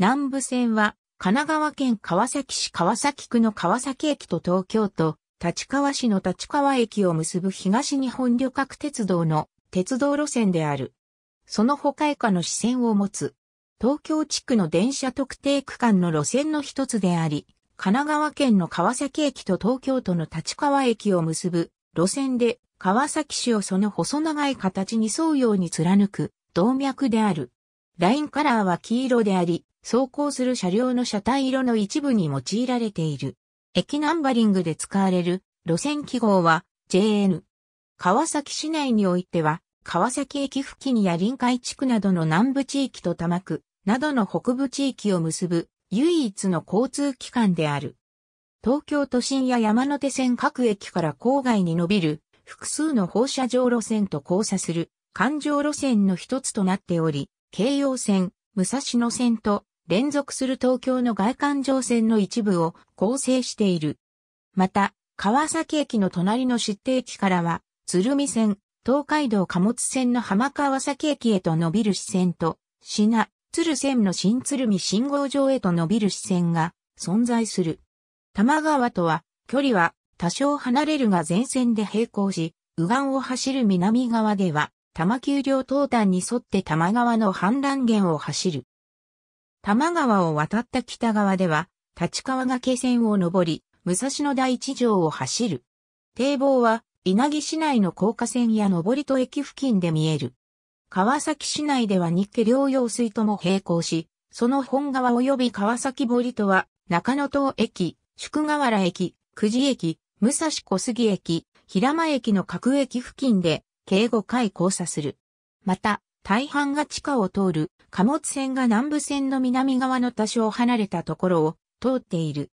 南武線は、神奈川県川崎市川崎区の川崎駅と東京都、立川市の立川駅を結ぶ東日本旅客鉄道の鉄道路線である。その他以下の支線を持つ。東京地区の電車特定区間の路線の一つであり、神奈川県の川崎駅と東京都の立川駅を結ぶ路線で、川崎市をその細長い形に沿うように貫く動脈である。ラインカラーは黄色であり、走行する車両の車体色の一部に用いられている。駅ナンバリングで使われる路線記号は JN。川崎市内においては、川崎駅付近や臨海地区などの南部地域と多摩区などの北部地域を結ぶ唯一の交通機関である。東京都心や山手線各駅から郊外に伸びる複数の放射状路線と交差する環状路線の一つとなっており、京葉線、武蔵野線と連続する東京の外環状線の一部を構成している。また、川崎駅の隣の出定駅からは、鶴見線、東海道貨物線の浜川崎駅へと伸びる支線と、品、鶴線の新鶴見信号場へと伸びる支線が存在する。多摩川とは、距離は多少離れるが全線で並行し、右岸を走る南側では、玉丘陵東端に沿って多摩川の氾濫源を走る。多摩川を渡った北側では、立川崖線を登り、武蔵野第一条を走る。堤防は、稲城市内の高架線や上戸駅付近で見える。川崎市内では日家両用水とも並行し、その本川及び川崎堀とは、中野東駅、宿河原駅、久慈駅、武蔵小杉駅、平間駅の各駅付近で、計護回交差する。また、大半が地下を通る貨物船が南部線の南側の多少離れたところを通っている。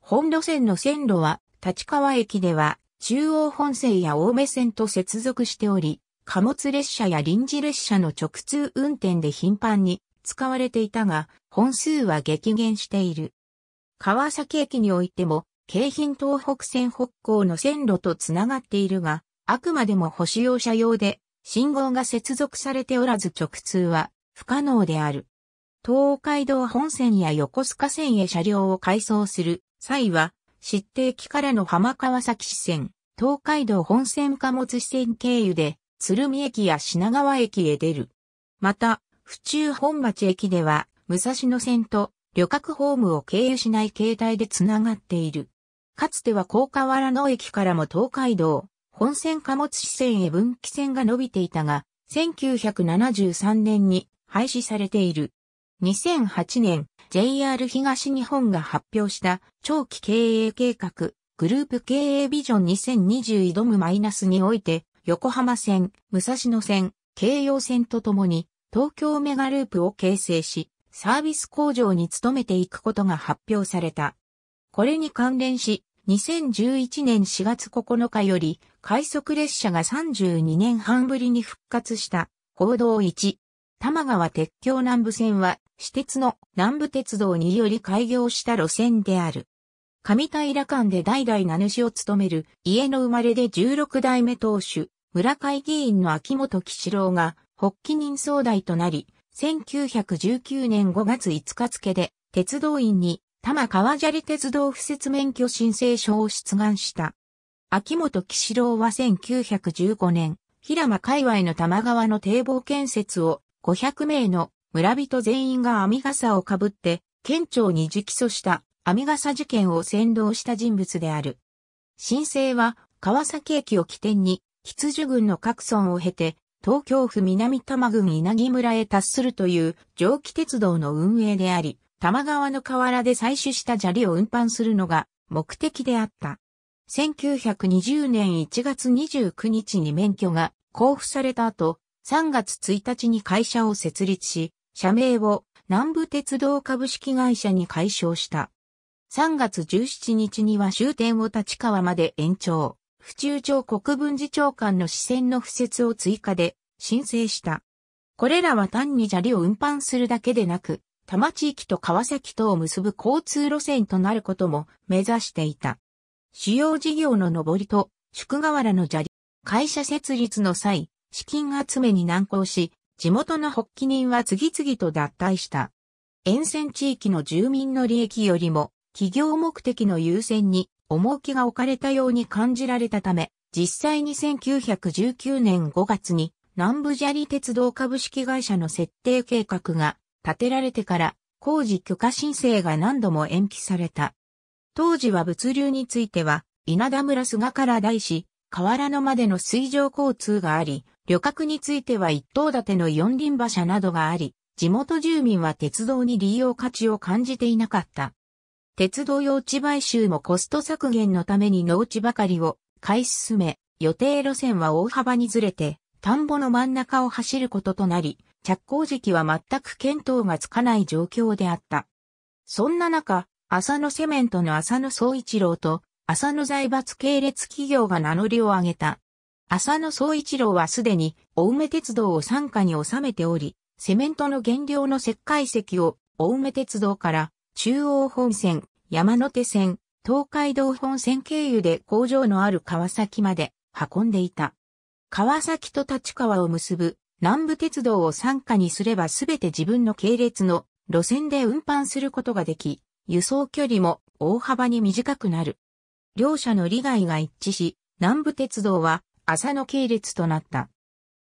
本路線の線路は立川駅では中央本線や青梅線と接続しており、貨物列車や臨時列車の直通運転で頻繁に使われていたが、本数は激減している。川崎駅においても、京浜東北線北港の線路とつながっているが、あくまでも保守用車用で、信号が接続されておらず直通は不可能である。東海道本線や横須賀線へ車両を改装する際は、指定駅からの浜川崎支線、東海道本線貨物支線経由で、鶴見駅や品川駅へ出る。また、府中本町駅では、武蔵野線と旅客ホームを経由しない形態でつながっている。かつては高河原野駅からも東海道、本線貨物支線へ分岐線が伸びていたが、1973年に廃止されている。2008年、JR 東日本が発表した長期経営計画、グループ経営ビジョン2020挑むマイナスにおいて、横浜線、武蔵野線、京葉線とともに、東京メガループを形成し、サービス工場に努めていくことが発表された。これに関連し、2011年4月9日より、快速列車が32年半ぶりに復活した報道1。玉川鉄橋南部線は、私鉄の南部鉄道により開業した路線である。上平間で代々名主を務める家の生まれで16代目当主、村会議員の秋元吉郎が、発起人総代となり、1919年5月5日付で、鉄道員に、多摩川砂利鉄道不設免許申請書を出願した。秋元喜四郎は1915年、平間界隈の玉川の堤防建設を500名の村人全員が網笠をかぶって、県庁に直訴した網笠事件を先導した人物である。新請は川崎駅を起点に羊群の各村を経て東京府南多摩郡稲城村へ達するという蒸気鉄道の運営であり、玉川の河原で採取した砂利を運搬するのが目的であった。1920年1月29日に免許が交付された後、3月1日に会社を設立し、社名を南部鉄道株式会社に解消した。3月17日には終点を立川まで延長、府中町国分寺長官の支線の付設を追加で申請した。これらは単に砂利を運搬するだけでなく、多摩地域と川崎とを結ぶ交通路線となることも目指していた。主要事業の上りと、宿河原の砂利、会社設立の際、資金集めに難航し、地元の発起人は次々と脱退した。沿線地域の住民の利益よりも、企業目的の優先に重きが置かれたように感じられたため、実際に1919年5月に南部砂利鉄道株式会社の設定計画が立てられてから工事許可申請が何度も延期された。当時は物流については、稲田村菅から大師、河原のまでの水上交通があり、旅客については一等建ての四輪馬車などがあり、地元住民は鉄道に利用価値を感じていなかった。鉄道用地買収もコスト削減のために農地ばかりを買い進め、予定路線は大幅にずれて、田んぼの真ん中を走ることとなり、着工時期は全く見当がつかない状況であった。そんな中、浅野セメントの浅野総一郎と、浅野財閥系列企業が名乗りを上げた。浅野総一郎はすでに、青梅鉄道を傘下に収めており、セメントの原料の石灰石を、青梅鉄道から、中央本線、山手線、東海道本線経由で工場のある川崎まで運んでいた。川崎と立川を結ぶ南部鉄道を傘下にすればすべて自分の系列の路線で運搬することができ、輸送距離も大幅に短くなる。両者の利害が一致し、南部鉄道は浅野系列となった。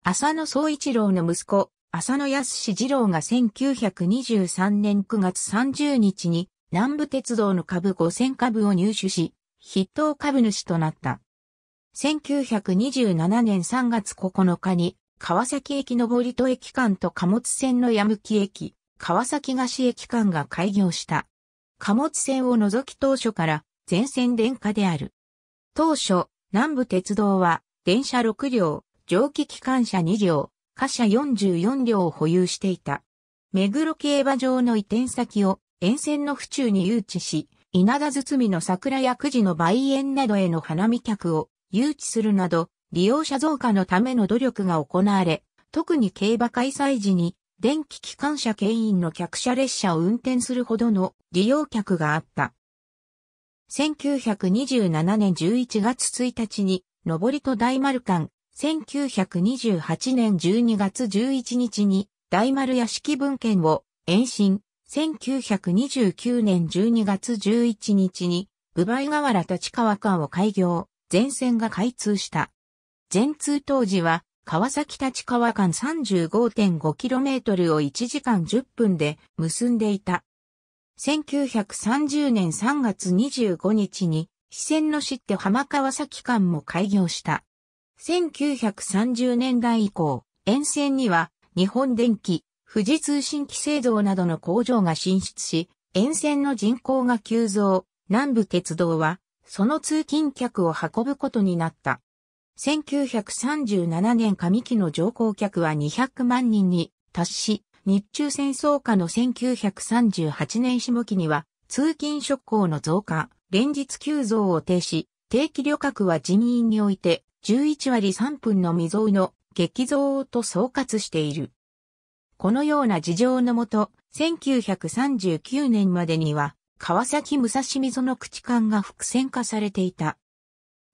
浅野総一郎の息子、浅野康二郎が1923年9月30日に南部鉄道の株5000株を入手し、筆頭株主となった。1927年3月9日に、川崎駅上戸駅間と貨物線の矢向駅、川崎菓子駅間が開業した。貨物船を除き当初から全線電化である。当初、南部鉄道は電車6両、蒸気機関車2両、貨車44両を保有していた。目黒競馬場の移転先を沿線の府中に誘致し、稲田包の桜やくじの梅園などへの花見客を誘致するなど、利用者増加のための努力が行われ、特に競馬開催時に電気機関車牽引の客車列車を運転するほどの利用客があった。1927年11月1日に、上りと大丸間、1928年12月11日に、大丸屋敷文献を延伸、1929年12月11日に、部梅河原立川間を開業、全線が開通した。全通当時は、川崎立川間 35.5km を1時間10分で結んでいた。1930年3月25日に、四川の市って浜川崎間も開業した。1930年代以降、沿線には日本電機、富士通信機製造などの工場が進出し、沿線の人口が急増、南部鉄道は、その通勤客を運ぶことになった。1937年上期の乗降客は200万人に達し、日中戦争下の1938年下期には通勤職行の増加、連日急増を停止、定期旅客は人員において11割3分の未曾有の激増と総括している。このような事情のもと、1939年までには、川崎武蔵溝の口間が伏線化されていた。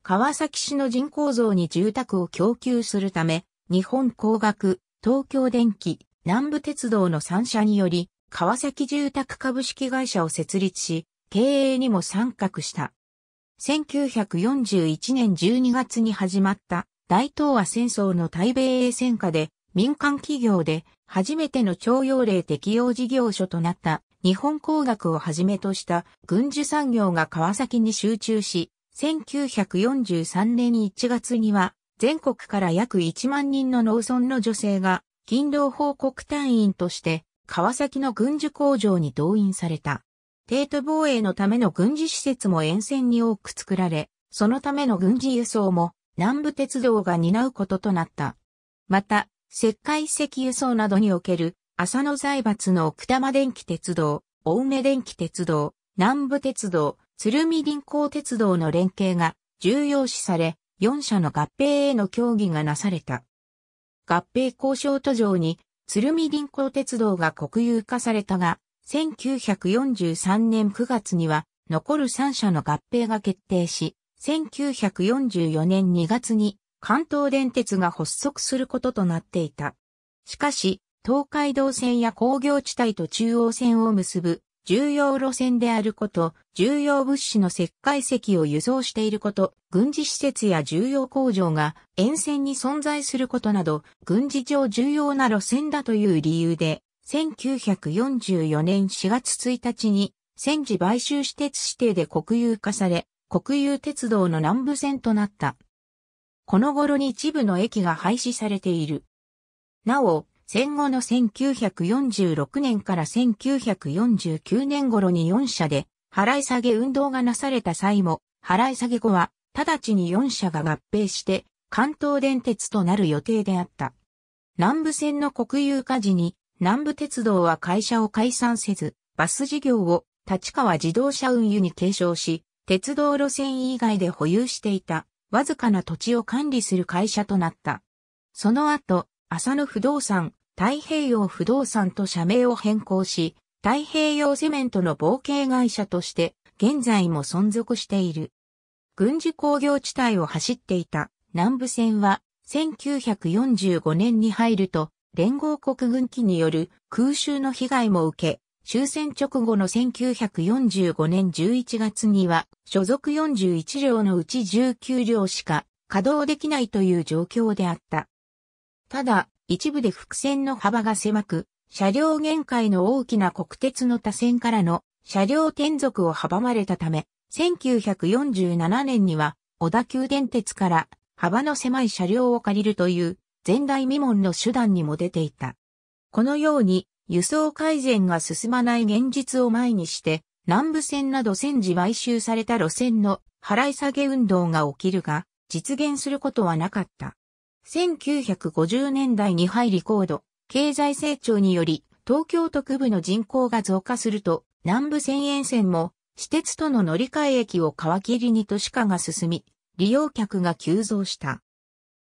川崎市の人口増に住宅を供給するため、日本工学、東京電機、南部鉄道の3社により、川崎住宅株式会社を設立し、経営にも参画した。1941年12月に始まった大東亜戦争の対米英戦下で民間企業で初めての徴用令適用事業所となった日本工学をはじめとした軍需産業が川崎に集中し、1943年1月には、全国から約1万人の農村の女性が、勤労報告隊員として、川崎の軍需工場に動員された。帝都防衛のための軍事施設も沿線に多く作られ、そのための軍事輸送も南部鉄道が担うこととなった。また、石灰石輸送などにおける浅野財閥の奥多摩電気鉄道、青梅電気鉄道、南部鉄道、鶴見銀行鉄道の連携が重要視され、4社の合併への協議がなされた。合併交渉途上に、鶴見銀行鉄道が国有化されたが、1943年9月には、残る3社の合併が決定し、1944年2月に関東電鉄が発足することとなっていた。しかし、東海道線や工業地帯と中央線を結ぶ重要路線であること、重要物資の石灰石を輸送していること、軍事施設や重要工場が沿線に存在することなど、軍事上重要な路線だという理由で、1944年4月1日に、戦時買収施設指定で国有化され、国有鉄道の南部線となった。この頃に一部の駅が廃止されている。なお、戦後の1946年から1949年頃に4社で払い下げ運動がなされた際も、払い下げ後は、直ちに4社が合併して、関東電鉄となる予定であった。南部線の国有化時に、南部鉄道は会社を解散せず、バス事業を立川自動車運輸に継承し、鉄道路線以外で保有していた、わずかな土地を管理する会社となった。その後、浅野不動産、太平洋不動産と社名を変更し、太平洋セメントの冒険会社として、現在も存続している。軍事工業地帯を走っていた南部線は、1945年に入ると、連合国軍機による空襲の被害も受け、終戦直後の1945年11月には、所属41両のうち19両しか稼働できないという状況であった。ただ、一部で伏線の幅が狭く、車両限界の大きな国鉄の多線からの車両転属を阻まれたため、1947年には小田急電鉄から幅の狭い車両を借りるという前代未聞の手段にも出ていた。このように輸送改善が進まない現実を前にして、南部線など戦時買収された路線の払い下げ運動が起きるが、実現することはなかった。1950年代に入り高度、経済成長により、東京都区部の人口が増加すると、南部線沿線も、私鉄との乗り換え駅を皮切りに都市化が進み、利用客が急増した。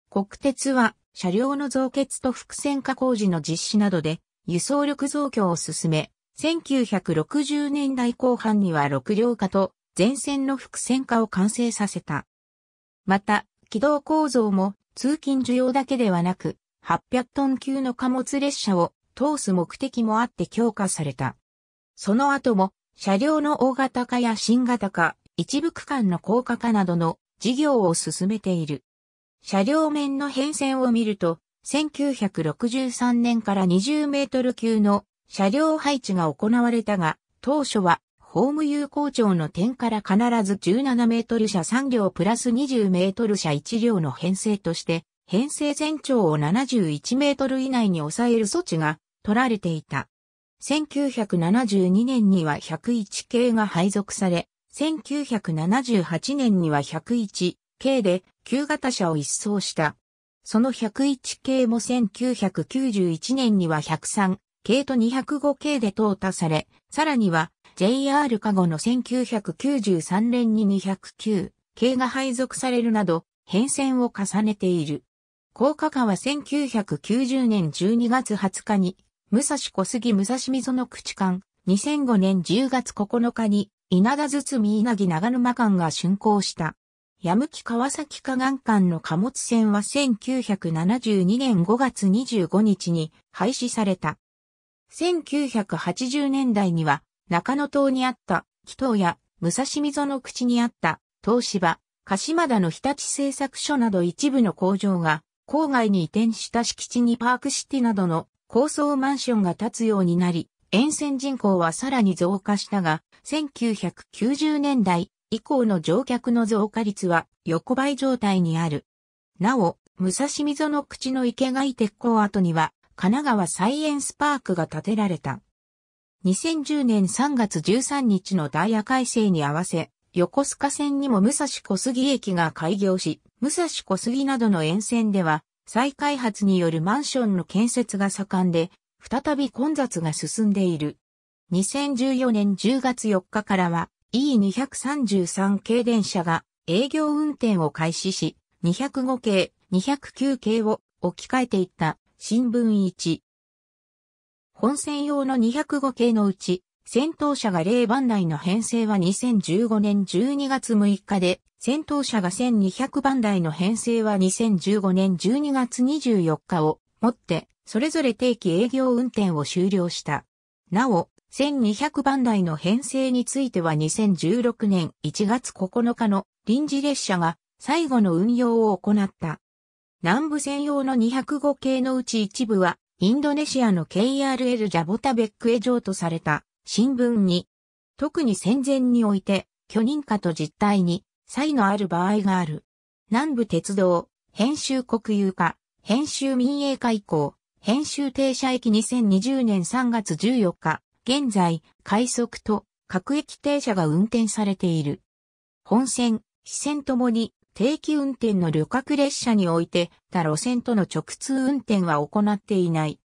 国鉄は、車両の増結と複線化工事の実施などで、輸送力増強を進め、1960年代後半には6両化と、全線の複線化を完成させた。また、軌道構造も通勤需要だけではなく、800トン級の貨物列車を通す目的もあって強化された。その後も、車両の大型化や新型化、一部区間の高架化などの事業を進めている。車両面の変遷を見ると、1963年から20メートル級の車両配置が行われたが、当初はホーム有効長の点から必ず17メートル車3両プラス20メートル車1両の編成として、編成全長を71メートル以内に抑える措置が取られていた。1972年には101系が配属され、1978年には101系で旧型車を一掃した。その101系も1991年には103系と205系で淘汰され、さらには JR 加護の1993年に209系が配属されるなど変遷を重ねている。高架化は1990年12月20日に武蔵小杉武蔵溝の口間、2005年10月9日に稲田堤稲城長沼間が竣工した。やむき川崎河岸間の貨物船は1972年5月25日に廃止された。1980年代には中野島にあった紀東や武蔵溝の口にあった東芝、鹿島田の日立製作所など一部の工場が郊外に移転した敷地にパークシティなどの高層マンションが建つようになり、沿線人口はさらに増加したが、1990年代以降の乗客の増加率は横ばい状態にある。なお、武蔵溝の口の池貝鉄鋼跡には、神奈川サイエンスパークが建てられた。2010年3月13日のダイヤ改正に合わせ、横須賀線にも武蔵小杉駅が開業し、武蔵小杉などの沿線では、再開発によるマンションの建設が盛んで、再び混雑が進んでいる。2014年10月4日からは E233 系電車が営業運転を開始し、205系、209系を置き換えていった新聞1、本戦用の205系のうち、戦闘車が0番台の編成は2015年12月6日で、戦闘車が1200番台の編成は2015年12月24日をもって、それぞれ定期営業運転を終了した。なお、1200番台の編成については2016年1月9日の臨時列車が最後の運用を行った。南部専用の205系のうち一部はインドネシアの KRL ジャボタベックへ上とされた新聞に、特に戦前において、許認可と実態に差異のある場合がある。南部鉄道、編集国有化、編集民営化以降、編集停車駅2020年3月14日、現在、快速と各駅停車が運転されている。本線、支線ともに定期運転の旅客列車において他路線との直通運転は行っていない。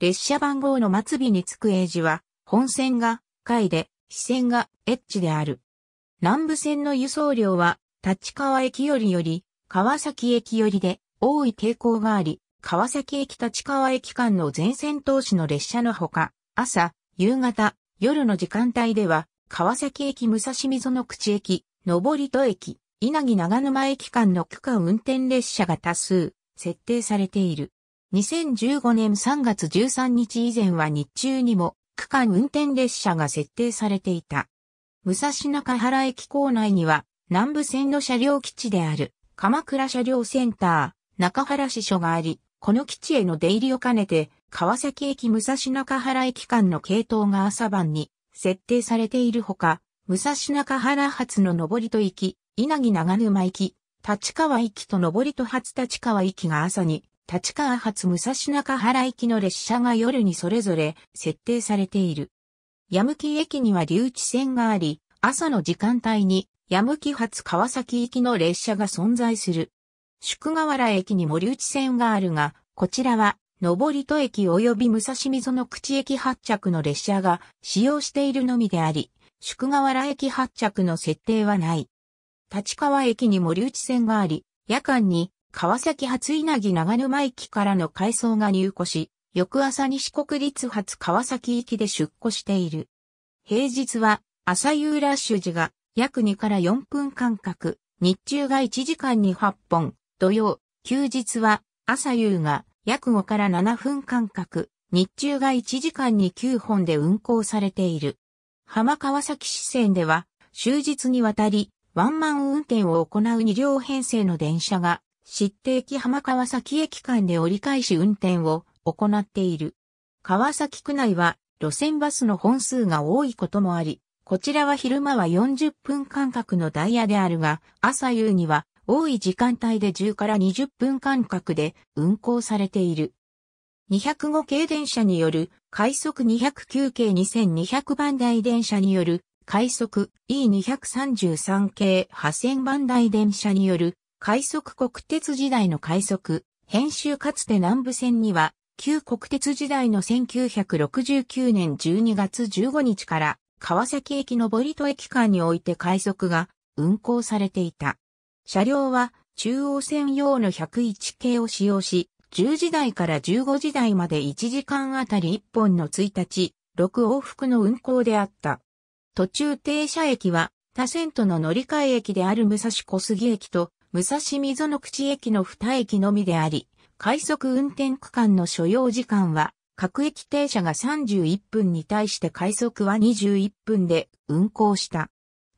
列車番号の末尾につく英字は、本線が、回で、支線が、エッジである。南部線の輸送量は、立川駅よりより、川崎駅よりで、多い傾向があり、川崎駅立川駅間の全線投資の列車のほか、朝、夕方、夜の時間帯では、川崎駅武蔵溝の口駅、上戸駅、稲城長沼駅間の区間運転列車が多数、設定されている。2015年3月13日以前は日中にも区間運転列車が設定されていた。武蔵中原駅構内には南部線の車両基地である鎌倉車両センター中原支所があり、この基地への出入りを兼ねて川崎駅武蔵中原駅間の系統が朝晩に設定されているほか、武蔵中原発の上りと行き、稲城長沼行き、立川駅と上りと初立川駅が朝に、立川発武蔵中原行きの列車が夜にそれぞれ設定されている。矢向駅には留置線があり、朝の時間帯に矢向発川崎行きの列車が存在する。宿河原駅にも留置線があるが、こちらは、上戸駅及び武蔵溝の口駅発着の列車が使用しているのみであり、宿河原駅発着の設定はない。立川駅に森内線があり、夜間に川崎初稲城長沼駅からの回送が入庫し、翌朝に四国立発川崎行きで出庫している。平日は朝夕ラッシュ時が約2から4分間隔、日中が1時間に8本、土曜、休日は朝夕が約5から7分間隔、日中が1時間に9本で運行されている。浜川崎支線では、終日にわたり、ワンマン運転を行う2両編成の電車が、っ定駅浜川崎駅間で折り返し運転を行っている。川崎区内は路線バスの本数が多いこともあり、こちらは昼間は40分間隔のダイヤであるが、朝夕には多い時間帯で10から20分間隔で運行されている。205系電車による快速209系2200番台電車による快速 E233 系8000番台電車による快速国鉄時代の快速、編集かつて南部線には旧国鉄時代の1969年12月15日から川崎駅のボリト駅間において快速が運行されていた。車両は中央線用の101系を使用し、10時台から15時台まで1時間あたり1本の1日、6往復の運行であった。途中停車駅は他線との乗り換え駅である武蔵小杉駅と武蔵溝の口駅の2駅のみであり、快速運転区間の所要時間は各駅停車が31分に対して快速は21分で運行した。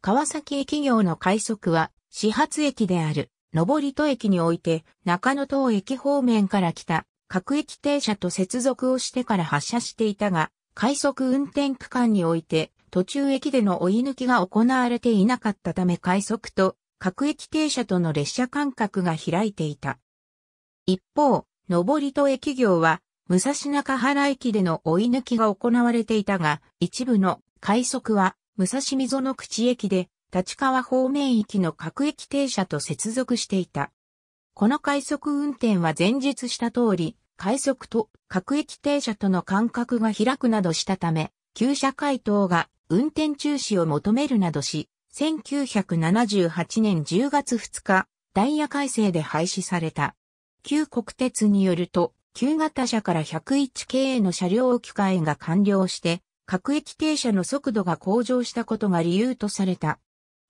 川崎駅業の快速は始発駅である上り戸駅において中野東駅方面から来た各駅停車と接続をしてから発車していたが、快速運転区間において途中駅での追い抜きが行われていなかったため快速と各駅停車との列車間隔が開いていた。一方、上りと駅業は、武蔵中原駅での追い抜きが行われていたが、一部の快速は、武蔵溝の口駅で、立川方面行きの各駅停車と接続していた。この快速運転は前述した通り、快速と各駅停車との間隔が開くなどしたため、旧車回答が運転中止を求めるなどし、1978年10月2日、ダイヤ改正で廃止された。旧国鉄によると、旧型車から101系の車両置き換えが完了して、各駅停車の速度が向上したことが理由とされた。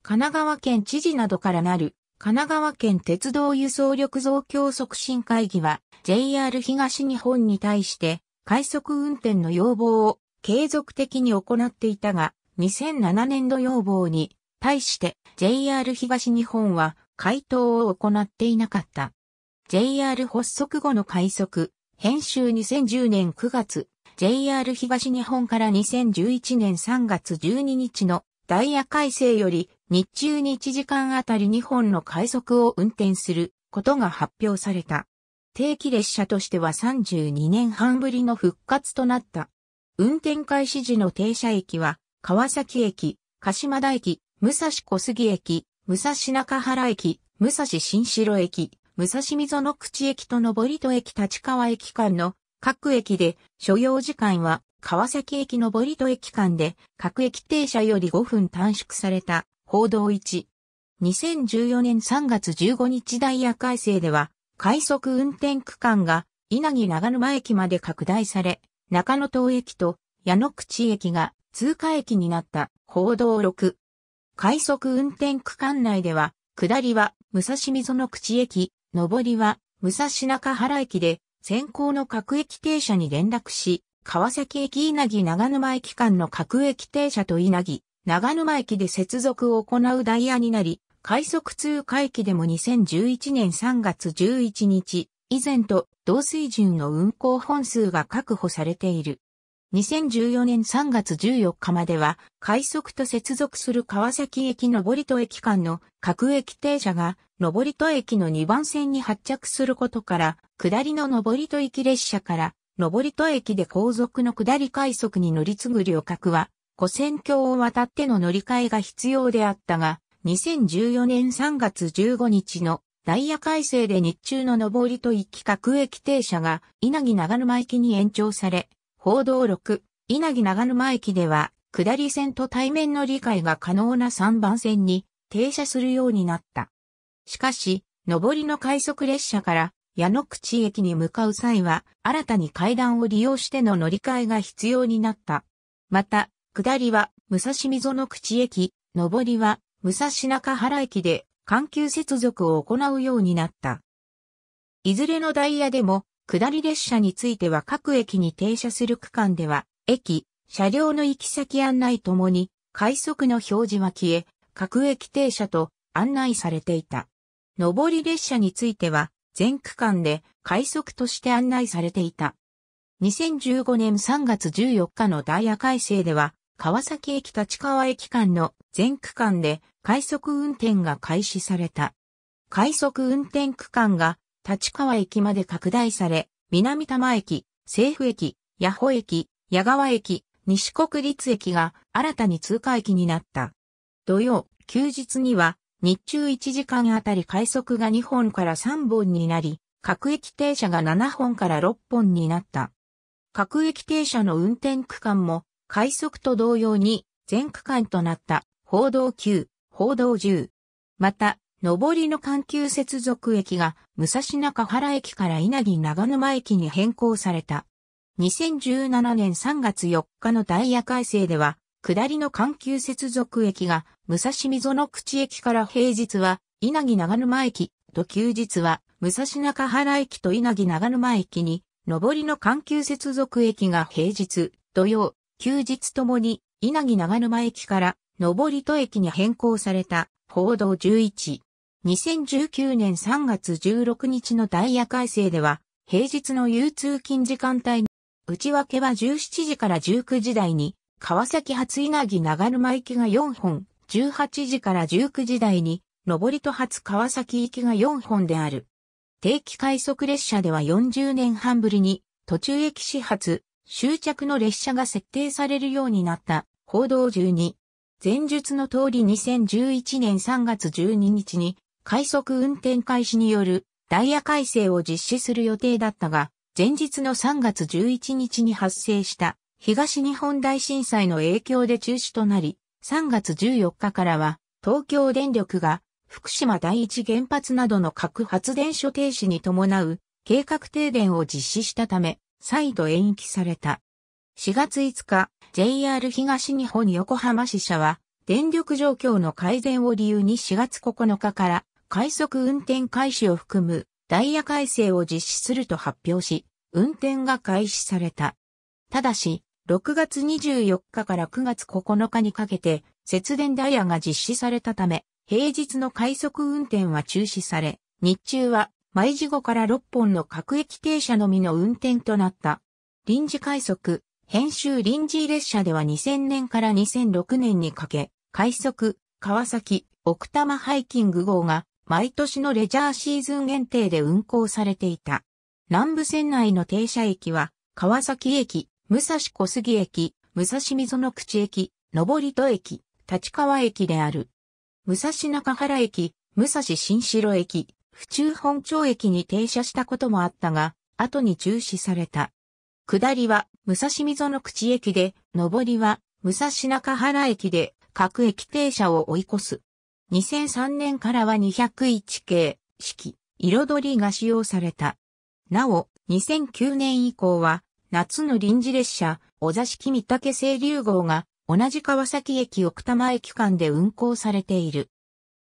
神奈川県知事などからなる、神奈川県鉄道輸送力増強促進会議は、JR 東日本に対して、快速運転の要望を継続的に行っていたが、2007年度要望に対して JR 東日本は回答を行っていなかった。JR 発足後の快速、編集2010年9月、JR 東日本から2011年3月12日のダイヤ改正より日中に1時間あたり2本の快速を運転することが発表された。定期列車としては32年半ぶりの復活となった。運転開始時の停車駅は、川崎駅、鹿島田駅、武蔵小杉駅、武蔵中原駅、武蔵新城駅、武蔵溝の口駅と登戸駅立川駅間の各駅で、所要時間は川崎駅登戸駅間で、各駅停車より5分短縮された、報道1。2014年3月15日ダイヤ改正では、快速運転区間が稲城長沼駅まで拡大され、中野東駅と矢野口駅が通過駅になった報道6。快速運転区間内では、下りは武蔵溝の口駅、上りは武蔵中原駅で、先行の各駅停車に連絡し、川崎駅稲城長沼駅間の各駅停車と稲城、長沼駅で接続を行うダイヤになり、快速通過駅でも2011年3月11日、以前と同水準の運行本数が確保されている。2014年3月14日までは、快速と接続する川崎駅上りと駅間の各駅停車が上り駅の2番線に発着することから、下りの上りと駅列車から上り駅で後続の下り快速に乗り継ぐ旅客は、古線橋を渡っての乗り換えが必要であったが、2014年3月15日のダイヤ改正で日中の上りと一期各駅停車が稲城長沼駅に延長され、報道6、稲城長沼駅では、下り線と対面の理解が可能な3番線に停車するようになった。しかし、上りの快速列車から矢野口駅に向かう際は、新たに階段を利用しての乗り換えが必要になった。また、下りは、武蔵溝の口駅、上りは、武蔵中原駅で緩急接続を行うようになった。いずれのダイヤでも、下り列車については各駅に停車する区間では、駅、車両の行き先案内ともに、快速の表示は消え、各駅停車と案内されていた。上り列車については、全区間で快速として案内されていた。2015年3月14日のダイヤ改正では、川崎駅立川駅間の全区間で快速運転が開始された。快速運転区間が立川駅まで拡大され、南多摩駅、西府駅、八保駅、矢川駅、西国立駅が新たに通過駅になった。土曜、休日には日中1時間あたり快速が2本から3本になり、各駅停車が7本から6本になった。各駅停車の運転区間も快速と同様に全区間となった報道9、報道10。また、上りの環球接続駅が武蔵中原駅から稲城長沼駅に変更された。2017年3月4日のダイヤ改正では、下りの環球接続駅が武蔵溝の口駅から平日は稲城長沼駅と休日は武蔵中原駅と稲城長沼駅に、上りの環球接続駅が平日、土曜、休日ともに稲城長沼駅から上戸駅に変更された報道11。2019年3月16日のダイヤ改正では、平日の有通勤時間帯に、内訳は17時から19時台に、川崎初稲城長沼行きが4本、18時から19時台に、上りと初川崎行きが4本である。定期快速列車では40年半ぶりに、途中駅始発、終着の列車が設定されるようになった、報道12。前述の通り2011年3月12日に快速運転開始によるダイヤ改正を実施する予定だったが、前日の3月11日に発生した東日本大震災の影響で中止となり、3月14日からは東京電力が福島第一原発などの核発電所停止に伴う計画停電を実施したため、再度延期された。4月5日、JR 東日本横浜支社は、電力状況の改善を理由に4月9日から、快速運転開始を含む、ダイヤ改正を実施すると発表し、運転が開始された。ただし、6月24日から9月9日にかけて、節電ダイヤが実施されたため、平日の快速運転は中止され、日中は毎時後から6本の各駅停車のみの運転となった。臨時快速、編集臨時列車では2000年から2006年にかけ、快速、川崎、奥多摩ハイキング号が毎年のレジャーシーズン限定で運行されていた。南部線内の停車駅は、川崎駅、武蔵小杉駅、武蔵溝の口駅、上戸駅、立川駅である。武蔵中原駅、武蔵新城駅、府中本町駅に停車したこともあったが、後に中止された。下りは武蔵溝の口駅で、上りは武蔵中原駅で各駅停車を追い越す。2003年からは201系、式、彩りが使用された。なお、2009年以降は、夏の臨時列車、お座敷三竹清流号が、同じ川崎駅奥多摩駅間で運行されている。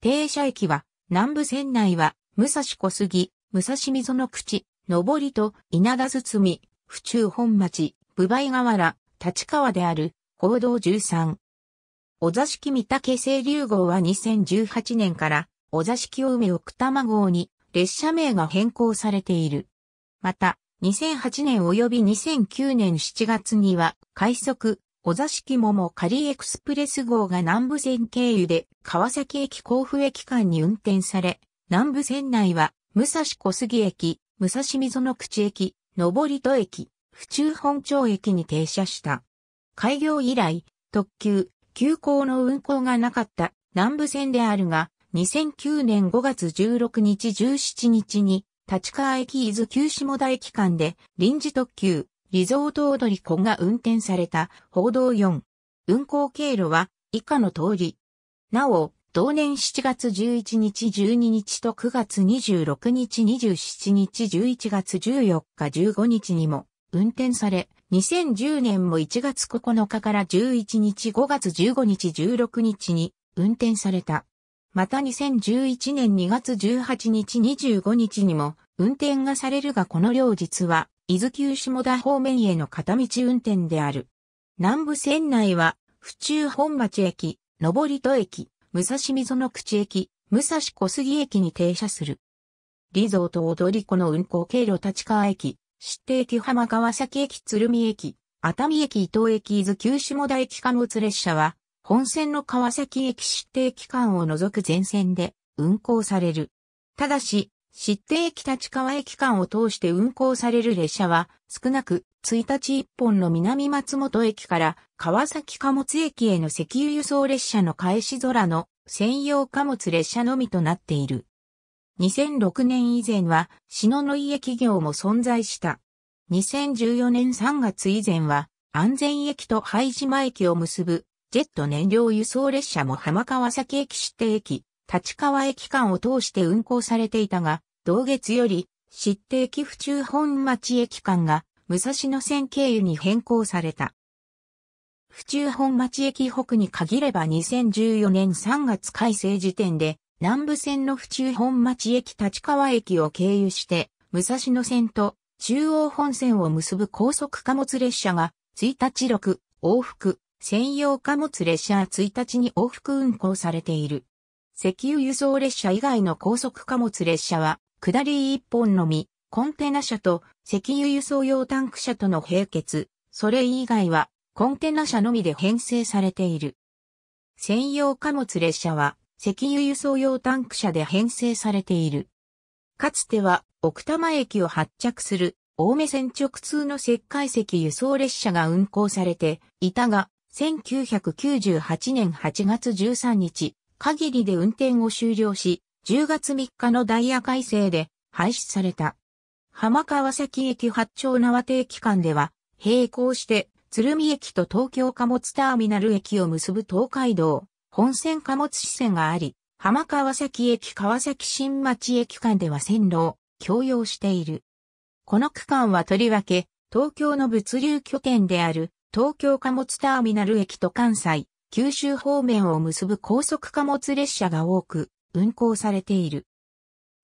停車駅は、南部線内は、武蔵小杉、武蔵溝の口、上りと稲田堤、府中本町、部梅河原、立川である、報道13。お座敷三竹清流号は2018年から、お座敷を梅奥多摩号に、列車名が変更されている。また、2008年及び2009年7月には、快速、お座敷桃仮エクスプレス号が南部線経由で、川崎駅甲府駅間に運転され、南部線内は、武蔵小杉駅、武蔵溝の口駅、上戸駅、府中本町駅に停車した。開業以来、特急、急行の運行がなかった南部線であるが、2009年5月16日17日に、立川駅伊豆急下田駅間で臨時特急、リゾート踊り子が運転された報道4。運行経路は以下の通り。なお、同年7月11日12日と9月26日27日11月14日15日にも運転され、2010年も1月9日から11日5月15日16日に運転された。また2011年2月18日25日にも運転がされるがこの両日は伊豆急下田方面への片道運転である。南部線内は府中本町駅、上戸駅、武蔵溝の口駅、武蔵小杉駅に停車する。リゾート踊り子の運行経路立川駅、知定駅浜川崎駅鶴見駅、熱海駅伊東駅伊豆急下田駅貨物列車は、本線の川崎駅指定駅間を除く全線で運行される。ただし、指定駅立川駅間を通して運行される列車は少なく1日一本の南松本駅から川崎貨物駅への石油輸送列車の返し空の専用貨物列車のみとなっている。2006年以前は篠ノ井駅業も存在した。2014年3月以前は安全駅と廃島駅を結ぶジェット燃料輸送列車も浜川崎駅指定駅、立川駅間を通して運行されていたが、同月より、指定駅府中本町駅間が武蔵野線経由に変更された。府中本町駅北に限れば2014年3月改正時点で、南武線の府中本町駅立川駅を経由して、武蔵野線と中央本線を結ぶ高速貨物列車が、1日6往復、専用貨物列車1日に往復運行されている。石油輸送列車以外の高速貨物列車は、下り1本のみ、コンテナ車と石油輸送用タンク車との並結、それ以外はコンテナ車のみで編成されている。専用貨物列車は石油輸送用タンク車で編成されている。かつては奥多摩駅を発着する青梅線直通の石灰石輸送列車が運行されていたが、1998年8月13日限りで運転を終了し、10月3日のダイヤ改正で廃止された。浜川崎駅八丁縄定期間では、並行して、鶴見駅と東京貨物ターミナル駅を結ぶ東海道、本線貨物支線があり、浜川崎駅川崎新町駅間では線路を共用している。この区間はとりわけ、東京の物流拠点である東京貨物ターミナル駅と関西、九州方面を結ぶ高速貨物列車が多く運行されている。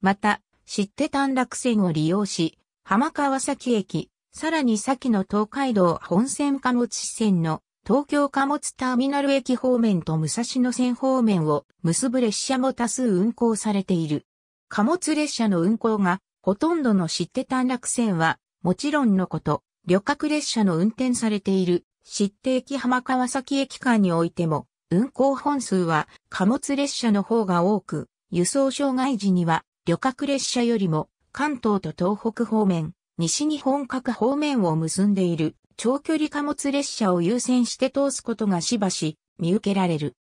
また、知って短絡線を利用し、浜川崎駅、さらに先の東海道本線貨物支線の東京貨物ターミナル駅方面と武蔵野線方面を結ぶ列車も多数運行されている。貨物列車の運行がほとんどの知って短絡線はもちろんのこと、旅客列車の運転されている知って駅浜川崎駅間においても運行本数は貨物列車の方が多く、輸送障害時には旅客列車よりも関東と東北方面、西日本各方面を結んでいる長距離貨物列車を優先して通すことがしばし見受けられる。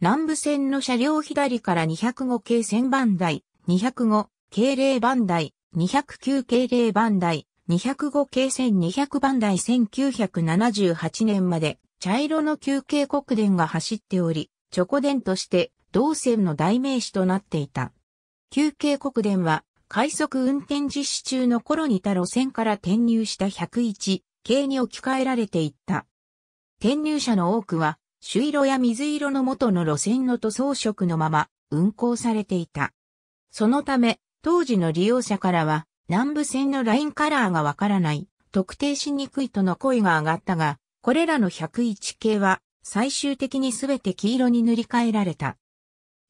南部線の車両左から205系1000番台、205系0番台、209系0番台、205系1200番台1978年まで茶色の休憩国電が走っており、チョコ電として同線の代名詞となっていた。旧京国電は、快速運転実施中の頃にた路線から転入した101系に置き換えられていった。転入者の多くは、朱色や水色の元の路線の塗装色のまま運行されていた。そのため、当時の利用者からは、南部線のラインカラーがわからない、特定しにくいとの声が上がったが、これらの101系は最終的にすべて黄色に塗り替えられた。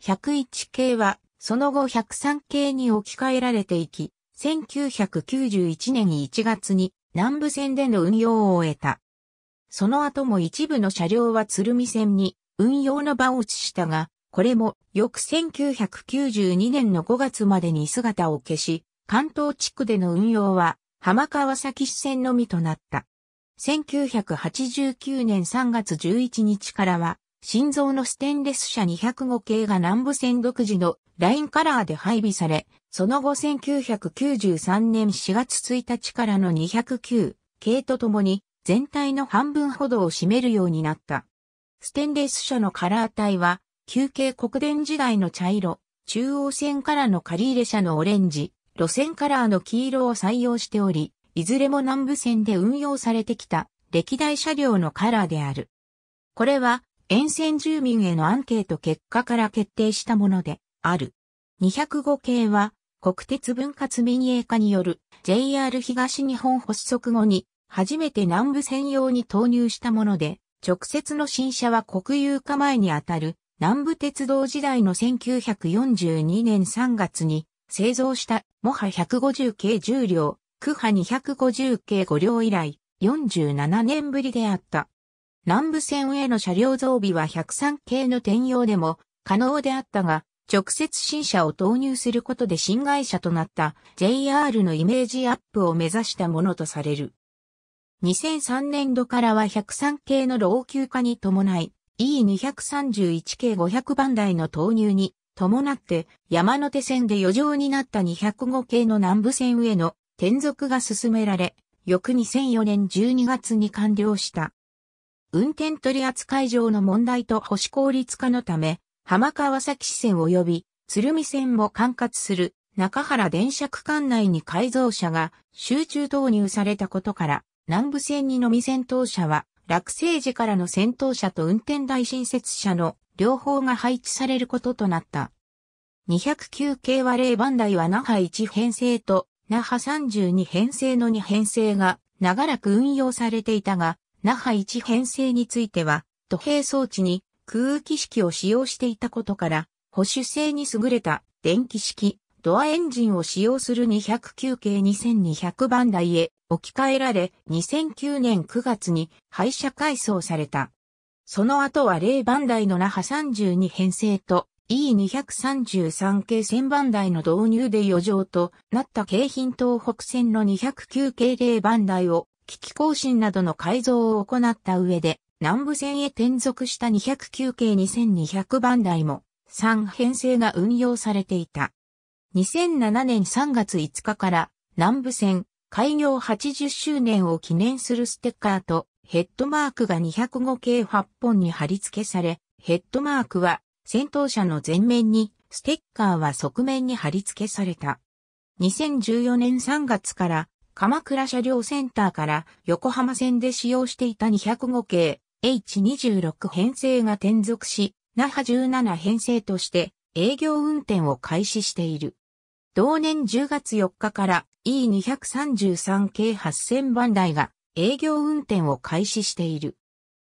101系はその後103系に置き換えられていき、1991年1月に南部線での運用を終えた。その後も一部の車両は鶴見線に運用の場を移したが、これも翌1992年の5月までに姿を消し、関東地区での運用は浜川崎支線のみとなった。1989年3月11日からは心臓のステンレス車205系が南部線独自のラインカラーで配備され、その後1993年4月1日からの209系とともに全体の半分ほどを占めるようになった。ステンレス車のカラー体は、旧系国電時代の茶色、中央線からの借入車のオレンジ、路線カラーの黄色を採用しており、いずれも南部線で運用されてきた歴代車両のカラーである。これは沿線住民へのアンケート結果から決定したものである。205系は国鉄分割民営化による JR 東日本発足後に初めて南部専用に投入したもので、直接の新車は国有化前にあたる南部鉄道時代の1942年3月に製造したモハ150系10両、クハ250系5両以来47年ぶりであった。南部線への車両増備は103系の転用でも可能であったが、直接新車を投入することで新会社となった JR のイメージアップを目指したものとされる。2003年度からは103系の老朽化に伴い E231 系500番台の投入に伴って山手線で余剰になった205系の南部線への転属が進められ、翌2004年12月に完了した。運転取扱上の問題と保守効率化のため、浜川崎支線及び鶴見線も管轄する中原電車区間内に改造車が集中投入されたことから、南部線にのみ先頭車は落成時からの先頭車と運転台新設車の両方が配置されることとなった。209系は0番台は那覇1編成と那覇32編成の2編成が長らく運用されていたが、那覇1編成については、土平装置に空気式を使用していたことから、保守性に優れた電気式ドアエンジンを使用する209系2200番台へ置き換えられ、2009年9月に廃車改装された。その後は0番台の那覇32編成と E233 系1000番台の導入で余剰となった京浜東北線の209系0番台を機器更新などの改造を行った上で、南部線へ転属した209系2200番台も3編成が運用されていた。2007年3月5日から南部線開業80周年を記念するステッカーとヘッドマークが205系8本に貼り付けされ、ヘッドマークは先頭車の前面に、ステッカーは側面に貼り付けされた。2014年3月から鎌倉車両センターから横浜線で使用していた205系 H26 編成が転属し、那覇17編成として営業運転を開始している。同年10月4日から E233 系8000番台が営業運転を開始している。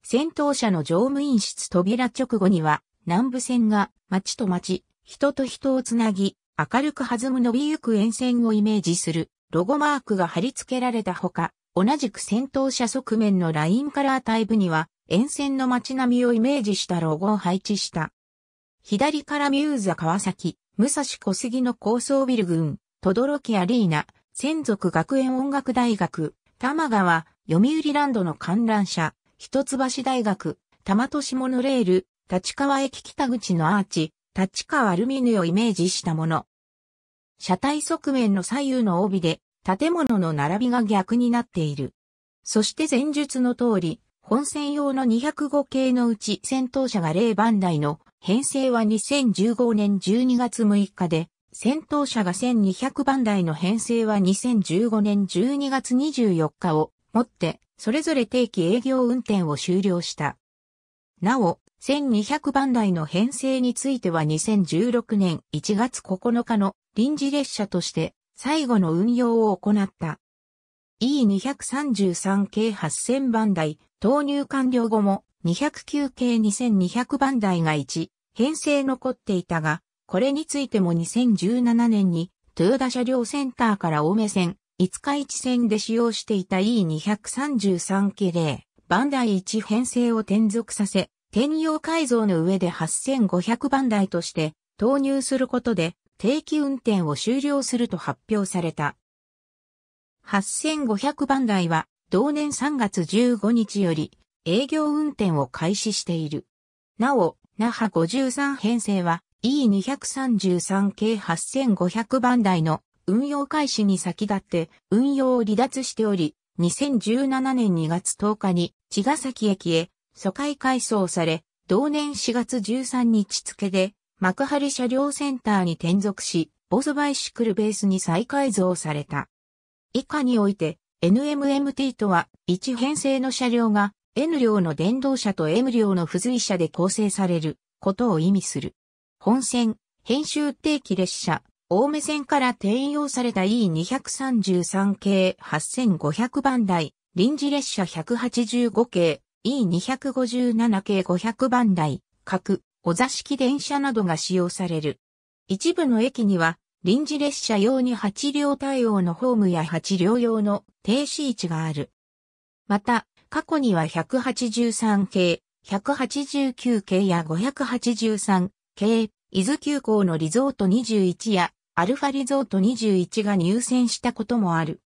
先頭車の乗務員室扉直後には南部線が町と町、人と人をつなぎ、明るく弾む伸びゆく沿線をイメージするロゴマークが貼り付けられたほか、同じく先頭車側面のラインカラータイプには、沿線の街並みをイメージしたロゴを配置した。左からミューザ川崎、武蔵小杉の高層ビル群、轟どアリーナ、専属学園音楽大学、玉川、読売ランドの観覧車、一橋大学、玉都市モノレール、立川駅北口のアーチ、立川ルミヌをイメージしたもの。車体側面の左右の帯で建物の並びが逆になっている。そして前述の通り、本線用の205系のうち先頭車が0番台の編成は2015年12月6日で、先頭車が1200番台の編成は2015年12月24日をもって、それぞれ定期営業運転を終了した。なお、1200番台の編成については2016年1月9日の臨時列車として最後の運用を行った。E233 系8000番台、投入完了後も209系2200番台が1、編成残っていたが、これについても2017年に、豊田車両センターから青目線、五日市線で使用していた E233 系0、番台1編成を転属させ、転用改造の上で8500番台として投入することで、定期運転を終了すると発表された。8500番台は同年3月15日より営業運転を開始している。なお、那覇53編成は E233 系8500番台の運用開始に先立って運用を離脱しており、2017年2月10日に茅ヶ崎駅へ疎開改装され、同年4月13日付で幕張車両センターに転属し、ボスバイシクルベースに再改造された。以下において、NMMT とは、1編成の車両が N 両の電動車と M 両の付随車で構成されることを意味する。本線、編集定期列車、青梅線から転用された E233 系8500番台、臨時列車185系 E257 系500番台、各お座敷電車などが使用される。一部の駅には、臨時列車用に8両対応のホームや8両用の停止位置がある。また、過去には183系、189系や583系、伊豆急行のリゾート21やアルファリゾート21が入選したこともある。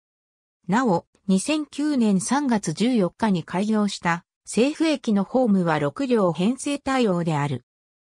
なお、2009年3月14日に開業した政府駅のホームは6両編成対応である。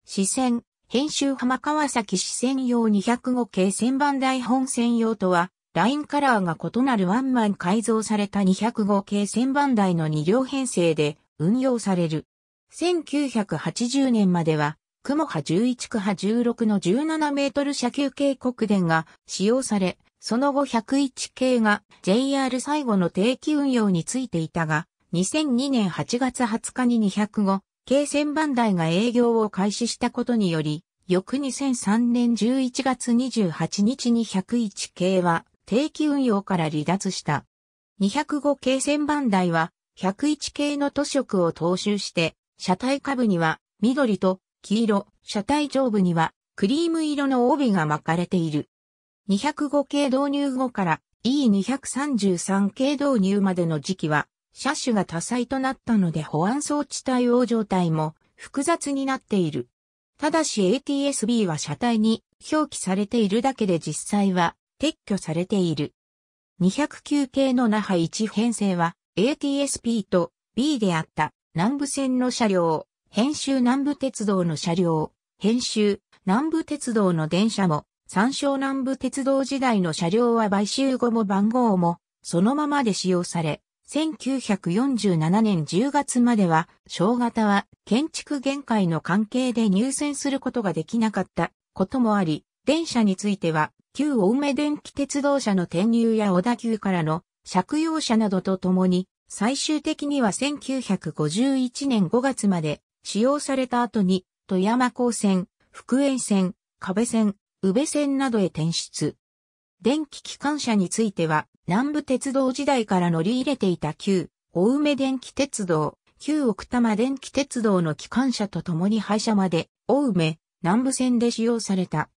支線、編集浜川崎支線用205系旋盤台本線用とは、ラインカラーが異なるワンマン改造された205系旋盤台の2両編成で運用される。1980年までは、雲波11区波16の17メートル車級系国電が使用され、その後101系が JR 最後の定期運用についていたが、2002年8月20日に205京戦番台が営業を開始したことにより、翌2003年11月28日に101系は定期運用から離脱した。205系戦番台は101系の塗色を踏襲して、車体下部には緑と黄色、車体上部にはクリーム色の帯が巻かれている。205系導入後から E233 系導入までの時期は車種が多彩となったので保安装置対応状態も複雑になっている。ただし ATSB は車体に表記されているだけで実際は撤去されている。209系の那覇1編成は ATSP と B であった南部線の車両、編集南部鉄道の車両、編集南部鉄道の電車も、参照南部鉄道時代の車両は買収後も番号もそのままで使用され、1947年10月までは、小型は建築限界の関係で入線することができなかったこともあり、電車については、旧青梅電気鉄道車の転入や小田急からの借用車などとともに、最終的には1951年5月まで使用された後に、富山港線、福江線、壁線、宇部線などへ転出。電気機関車については、南部鉄道時代から乗り入れていた旧、青梅電気鉄道、旧奥多摩電気鉄道の機関車と共に廃車まで、青梅、南部線で使用された。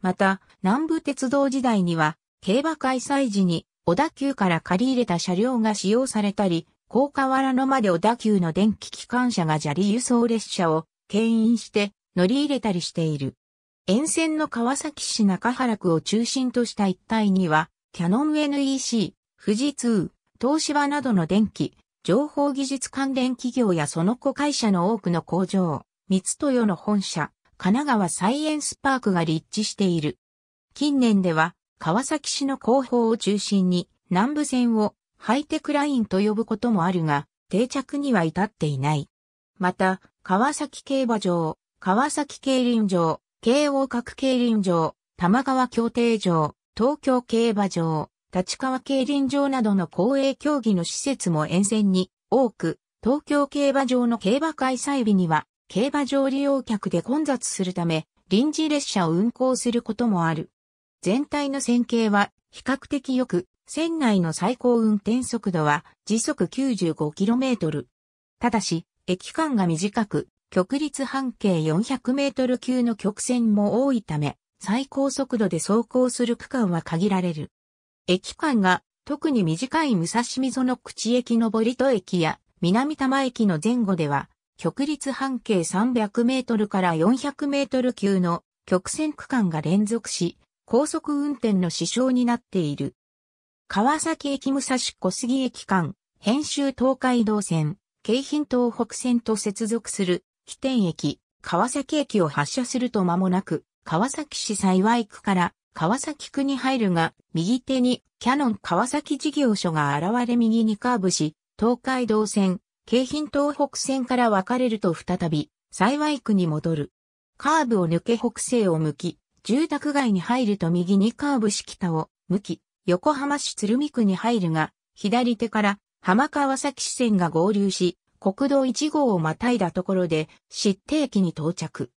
また、南部鉄道時代には、競馬開催時に、小田急から借り入れた車両が使用されたり、高河原野まで小田急の電気機関車が砂利輸送列車を牽引して乗り入れたりしている。沿線の川崎市中原区を中心とした一帯には、キャノン NEC、富士通、東芝などの電気、情報技術関連企業やその子会社の多くの工場、三豊の本社、神奈川サイエンスパークが立地している。近年では、川崎市の広報を中心に、南部線をハイテクラインと呼ぶこともあるが、定着には至っていない。また、川崎競馬場、川崎競輪場、京王角競輪場、玉川競艇場、東京競馬場、立川競輪場などの公営競技の施設も沿線に多く、東京競馬場の競馬開催日には、競馬場利用客で混雑するため、臨時列車を運行することもある。全体の線形は比較的良く、線内の最高運転速度は時速 95km。ただし、駅間が短く、極率半径 400m 級の曲線も多いため、最高速度で走行する区間は限られる。駅間が特に短い武蔵溝の口駅上り戸駅や南多摩駅の前後では、極立半径300メートルから400メートル級の曲線区間が連続し、高速運転の支障になっている。川崎駅武蔵小杉駅間、編集東海道線、京浜東北線と接続する起点駅、川崎駅を発車すると間もなく、川崎市幸区から川崎区に入るが、右手にキャノン川崎事業所が現れ右にカーブし、東海道線、京浜東北線から分かれると再び、幸区に戻る。カーブを抜け北西を向き、住宅街に入ると右にカーブし北を向き、横浜市鶴見区に入るが、左手から浜川崎市線が合流し、国道1号をまたいだところで、湿定期に到着。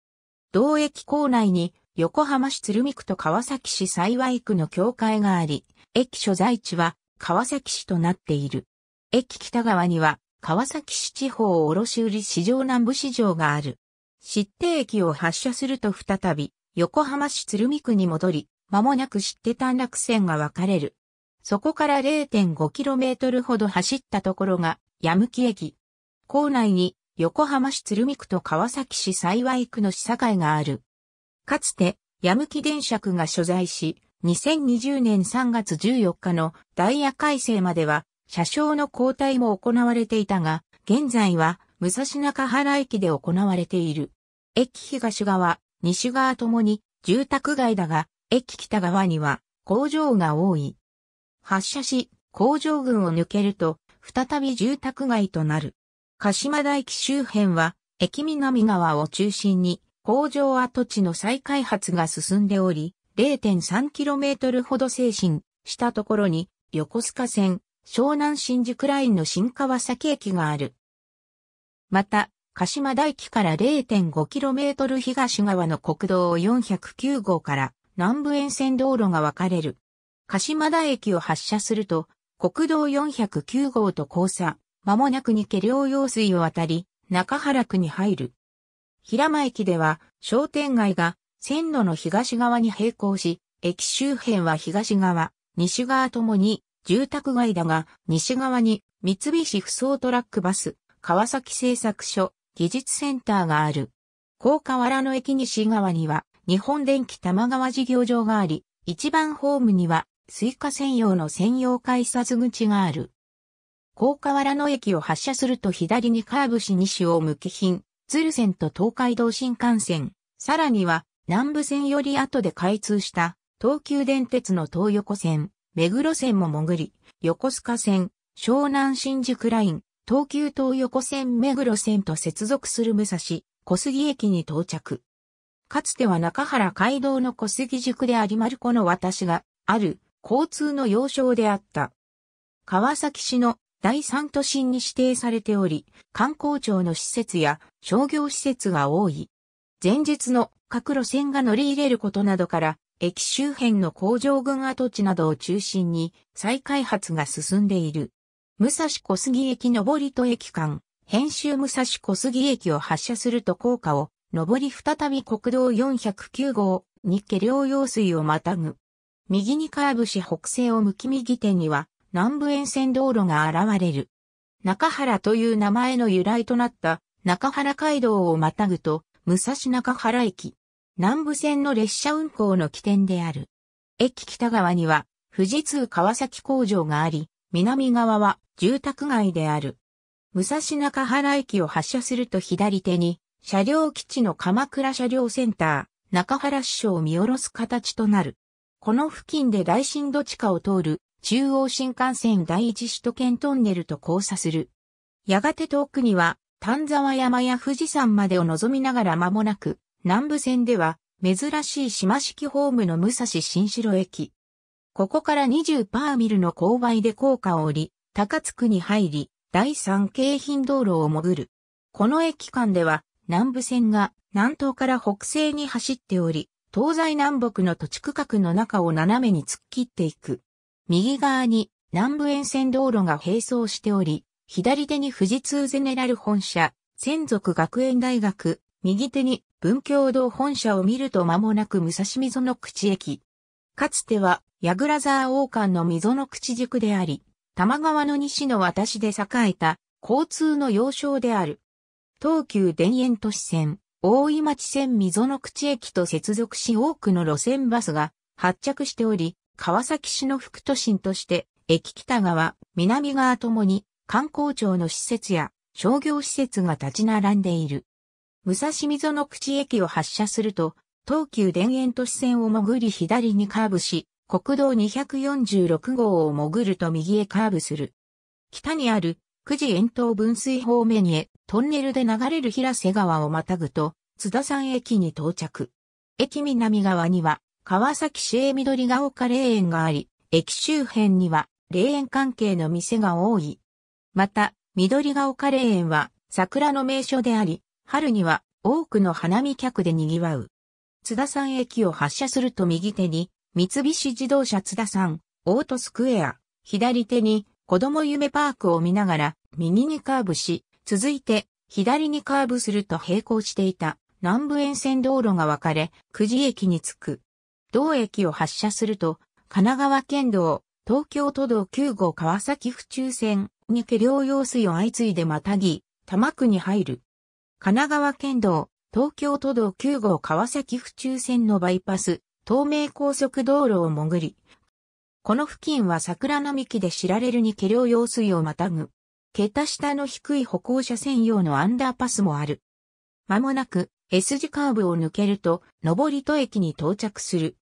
同駅構内に横浜市鶴見区と川崎市幸区の境界があり、駅所在地は川崎市となっている。駅北側には川崎市地方卸売市場南部市場がある。っ定駅を発車すると再び横浜市鶴見区に戻り、間もなく知って短絡線が分かれる。そこから 0.5km ほど走ったところが、矢向駅。構内に横浜市鶴見区と川崎市幸区の市境がある。かつて、矢吹電車区が所在し、2020年3月14日のダイヤ改正までは、車掌の交代も行われていたが、現在は武蔵中原駅で行われている。駅東側、西側ともに住宅街だが、駅北側には工場が多い。発車し、工場群を抜けると、再び住宅街となる。鹿島台駅周辺は、駅南側を中心に工場跡地の再開発が進んでおり、0.3km ほど精神したところに横須賀線湘南新宿ラインの新川崎駅がある。また、鹿島台駅から 0.5km 東側の国道409号から南部沿線道路が分かれる。鹿島台駅を発車すると、国道409号と交差。間もなくに家両用水を渡り、中原区に入る。平間駅では商店街が線路の東側に並行し、駅周辺は東側、西側ともに住宅街だが、西側に三菱不走トラックバス、川崎製作所、技術センターがある。高河原の駅西側には日本電気玉川事業場があり、一番ホームにはスイカ専用の専用改札口がある。高河原野駅を発車すると左にカーブし西を向き品、鶴線と東海道新幹線、さらには南部線より後で開通した東急電鉄の東横線、目黒線も潜り、横須賀線、湘南新宿ライン、東急東横線目黒線と接続する武蔵、小杉駅に到着。かつては中原街道の小杉塾であり丸子の私がある交通の要衝であった。川崎市の第三都心に指定されており、観光庁の施設や商業施設が多い。前述の各路線が乗り入れることなどから、駅周辺の工場群跡地などを中心に再開発が進んでいる。武蔵小杉駅上りと駅間、編集武蔵小杉駅を発車すると効果を、上り再び国道409号、日家両用水をまたぐ。右にカーブし北西を向き右手には、南部沿線道路が現れる。中原という名前の由来となった中原街道をまたぐと、武蔵中原駅、南部線の列車運行の起点である。駅北側には富士通川崎工場があり、南側は住宅街である。武蔵中原駅を発車すると左手に、車両基地の鎌倉車両センター、中原支所を見下ろす形となる。この付近で大震度地下を通る中央新幹線第一首都圏トンネルと交差する。やがて遠くには、丹沢山や富士山までを望みながら間もなく、南部線では、珍しい島式ホームの武蔵新城駅。ここから20パーミルの勾配で高架を降り、高津区に入り、第三京浜道路を潜る。この駅間では、南部線が南東から北西に走っており、東西南北の土地区画の中を斜めに突っ切っていく。右側に南部沿線道路が並走しており、左手に富士通ゼネラル本社、専属学園大学、右手に文教堂本社を見ると間もなく武蔵溝の口駅。かつては、矢倉沢王冠の溝の口塾であり、玉川の西の私で栄えた交通の要衝である。東急田園都市線、大井町線溝の口駅と接続し多くの路線バスが発着しており、川崎市の副都心として、駅北側、南側ともに観光庁の施設や商業施設が立ち並んでいる。武蔵溝の口駅を発車すると、東急田園都市線を潜り左にカーブし、国道246号を潜ると右へカーブする。北にある富士遠東分水方面へトンネルで流れる平瀬川をまたぐと、津田山駅に到着。駅南側には川崎市営緑が丘霊園があり、駅周辺には霊園関係の店が多い。また、緑が丘霊園は桜の名所であり、春には多くの花見客で賑わう。津田山駅を発車すると右手に、三菱自動車津田山、オートスクエア、左手に子供夢パークを見ながら、右にカーブし、続いて左にカーブすると並行していた南部沿線道路が分かれ、久慈駅に着く。同駅を発車すると、神奈川県道、東京都道9号川崎府中線に下両用水を相次いでまたぎ、多摩区に入る。神奈川県道、東京都道9号川崎府中線のバイパス、東名高速道路を潜り、この付近は桜並木で知られるに下両用水をまたぐ。桁下の低い歩行者専用のアンダーパスもある。まもなく、S 字カーブを抜けると、上戸駅に到着する。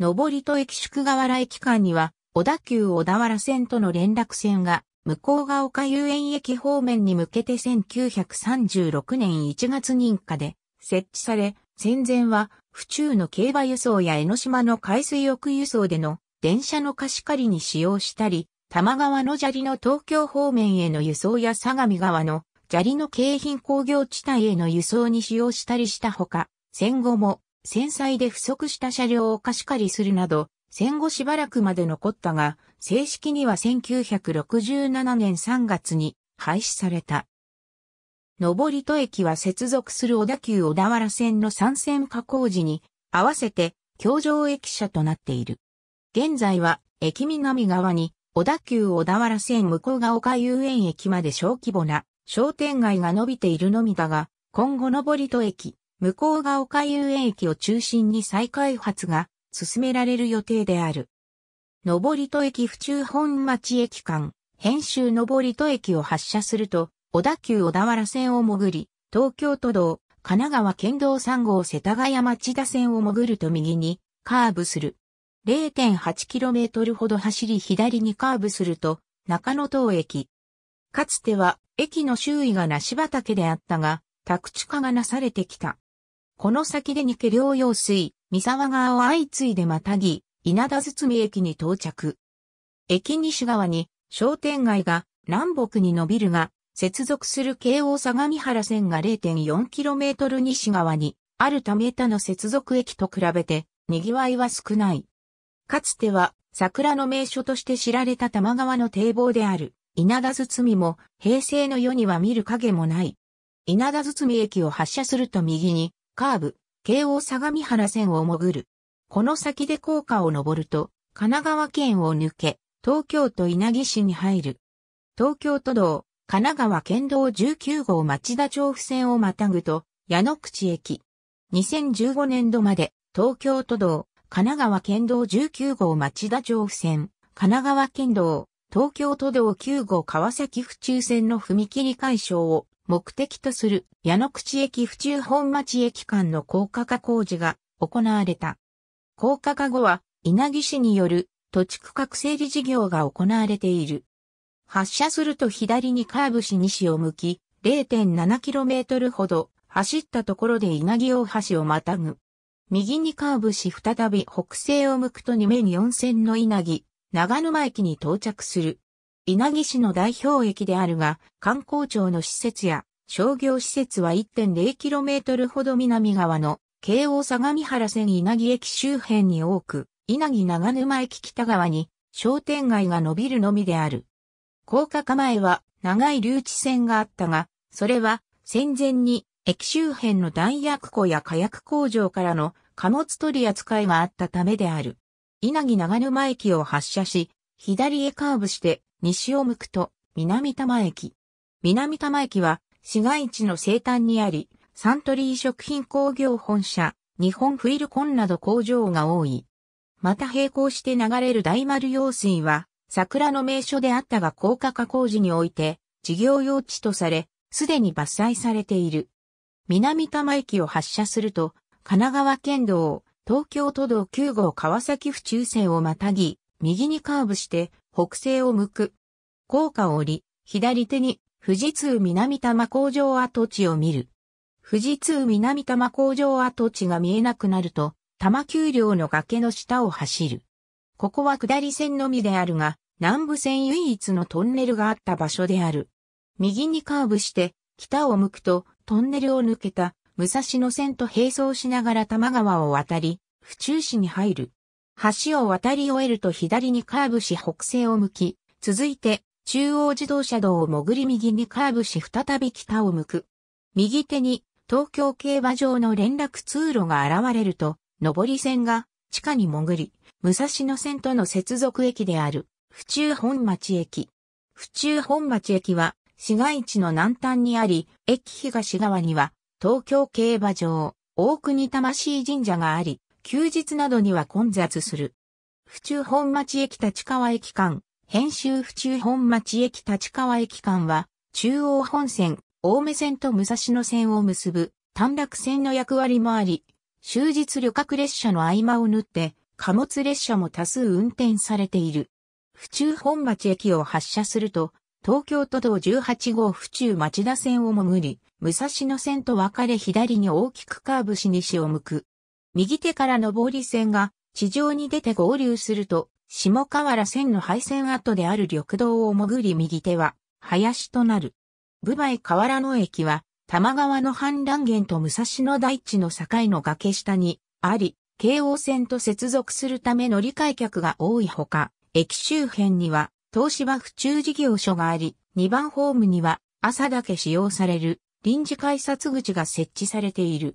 上戸駅宿河原駅間には、小田急小田原線との連絡線が、向こうが丘遊園駅方面に向けて1936年1月認可で設置され、戦前は府中の競馬輸送や江ノ島の海水浴輸送での電車の貸し借りに使用したり、玉川の砂利の東京方面への輸送や相模川の砂利の京浜工業地帯への輸送に使用したりしたほか、戦後も戦災で不足した車両を貸し借りするなど、戦後しばらくまで残ったが、正式には1967年3月に廃止された。上戸駅は接続する小田急小田原線の参線加工時に合わせて京上駅舎となっている。現在は駅南側に小田急小田原線向ヶ丘遊園駅まで小規模な商店街が伸びているのみだが、今後上と駅、向こうが丘遊園駅を中心に再開発が進められる予定である。上と駅府中本町駅間、編集上と駅を発車すると、小田急小田原線を潜り、東京都道、神奈川県道3号世田谷町田線を潜ると右にカーブする。0.8km ほど走り左にカーブすると中野東駅。かつては駅の周囲が梨畑であったが、宅地化がなされてきた。この先でに家両用水、三沢川を相次いでまたぎ、稲田堤駅に到着。駅西側に商店街が南北に伸びるが、接続する京王相模原線が 0.4km 西側にあるため他の接続駅と比べて賑わいは少ない。かつては桜の名所として知られた玉川の堤防である。稲田堤も平成の世には見る影もない。稲田堤駅を発車すると右にカーブ、京王相模原線を潜る。この先で高架を登ると神奈川県を抜け、東京都稲城市に入る。東京都道、神奈川県道19号町田調布線をまたぐと、矢野口駅。2015年度まで、東京都道、神奈川県道19号町田調布線、神奈川県道、東京都道9号川崎府中線の踏切解消を目的とする矢野口駅府中本町駅間の高架化工事が行われた。高架化後は稲城市による土地区画整理事業が行われている。発車すると左にカーブし西を向き 0.7km ほど走ったところで稲城大橋をまたぐ。右にカーブし再び北西を向くと2面4線の稲城長沼駅に到着する。稲城市の代表駅であるが、観光庁の施設や商業施設は 1.0km ほど南側の京王相模原線稲城駅周辺に多く、稲城長沼駅北側に商店街が伸びるのみである。高架構えは長い留置線があったが、それは戦前に駅周辺の弾薬庫や火薬工場からの貨物取り扱いがあったためである。稲城長沼駅を発車し、左へカーブして西を向くと南玉駅。南玉駅は市街地の西端にあり、サントリー食品工業本社、日本フィルコンなど工場が多い。また並行して流れる大丸用水は、桜の名所であったが高架化工事において、事業用地とされ、すでに伐採されている。南玉駅を発車すると、神奈川県道、東京都道9号川崎府中線をまたぎ、右にカーブして北西を向く。高架を降り、左手に富士通南多摩工場跡地を見る。富士通南多摩工場跡地が見えなくなると、多摩丘陵の崖の下を走る。ここは下り線のみであるが、南部線唯一のトンネルがあった場所である。右にカーブして、北を向くと、トンネルを抜けた武蔵野線と並走しながら多摩川を渡り、府中市に入る。橋を渡り終えると左にカーブし北西を向き、続いて中央自動車道を潜り右にカーブし再び北を向く。右手に東京競馬場の連絡通路が現れると、上り線が地下に潜り、武蔵野線との接続駅である府中本町駅。府中本町駅は市街地の南端にあり、駅東側には東京競馬場、大国魂神社があり、休日などには混雑する。府中本町駅立川駅間、編集府中本町駅立川駅間は、中央本線、青梅線と武蔵野線を結ぶ短絡線の役割もあり、終日旅客列車の合間を縫って、貨物列車も多数運転されている。府中本町駅を発車すると、東京都道18号府中町田線を潜り、武蔵野線と分かれ左に大きくカーブし西を向く。右手から上り線が地上に出て合流すると、下河原線の廃線跡である緑道を潜り右手は林となる。武梅河原の駅は玉川の氾濫源と武蔵野大地の境の崖下にあり、京王線と接続するため乗り換え客が多いほか、駅周辺には東芝府中事業所があり、2番ホームには朝だけ使用される臨時改札口が設置されている。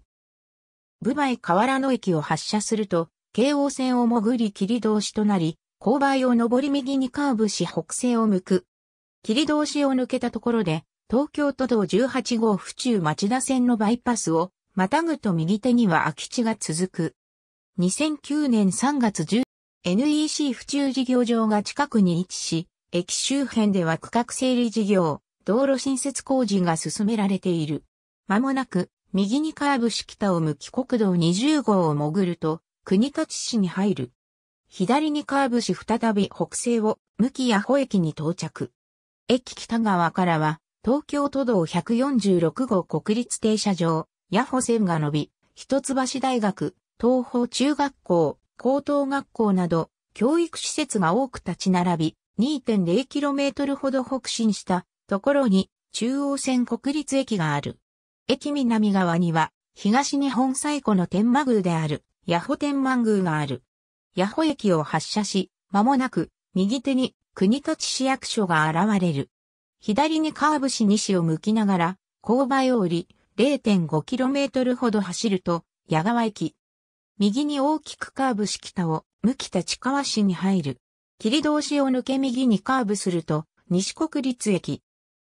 部前河原野駅を発車すると、京王線を潜り切通しとなり、勾配を上り右にカーブし北西を向く。切通しを抜けたところで、東京都道18号府中町田線のバイパスを、またぐと右手には空き地が続く。2009年3月10 NEC 府中事業場が近くに位置し、駅周辺では区画整理事業、道路新設工事が進められている。まもなく、右にカーブし北を向き国道20号を潜ると、国立市に入る。左にカーブし再び北西を向き八保駅に到着。駅北側からは、東京都道146号国立停車場、八保線が伸び、一橋大学、東方中学校、高等学校など、教育施設が多く立ち並び、2.0km ほど北進したところに中央線国立駅がある。駅南側には東日本最古の天満宮であるヤホ天満宮がある。ヤホ駅を発車し、間もなく右手に国地市役所が現れる。左にカーブし西を向きながら、勾配を降り 0.5km ほど走ると、矢川駅、右に大きくカーブし北を、向き立川市に入る。霧通しを抜け右にカーブすると、西国立駅。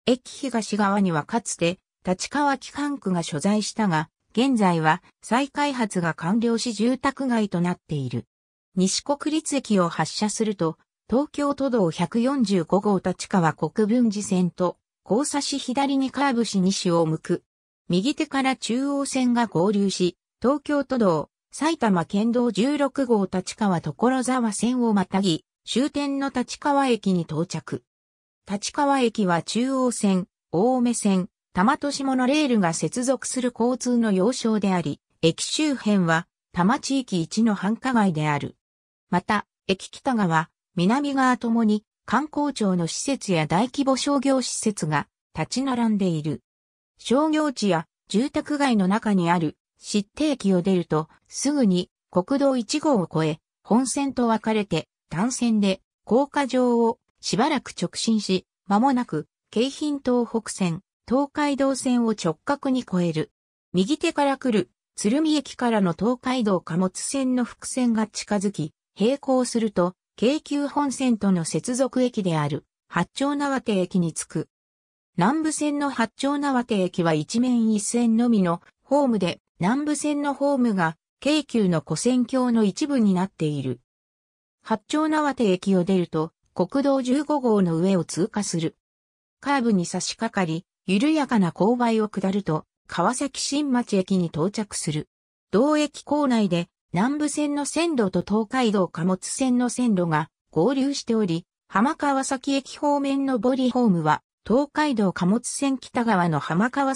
駅東側にはかつて、立川機関区が所在したが、現在は再開発が完了し住宅街となっている。西国立駅を発車すると、東京都道145号立川国分寺線と、交差し左にカーブし西を向く。右手から中央線が合流し、東京都道埼玉県道16号立川所沢線をまたぎ、終点の立川駅に到着。立川駅は中央線、大梅線、玉都市モノレールが接続する交通の要衝であり、駅周辺は多摩地域一の繁華街である。また、駅北側、南側ともに観光庁の施設や大規模商業施設が立ち並んでいる。商業地や住宅街の中にある湿定駅を出ると、すぐに国道1号を越え、本線と分かれて、単線で、高架上をしばらく直進し、間もなく、京浜東北線、東海道線を直角に越える。右手から来る、鶴見駅からの東海道貨物線の伏線が近づき、並行すると、京急本線との接続駅である、八丁縄手駅に着く。南部線の八丁縄手駅は一面一線のみのホームで、南部線のホームが京急の古線橋の一部になっている。八丁縄手駅を出ると国道15号の上を通過する。カーブに差し掛かり、緩やかな勾配を下ると川崎新町駅に到着する。同駅構内で南部線の線路と東海道貨物線の線路が合流しており、浜川崎駅方面のボリホームは東海道貨物線北側の浜川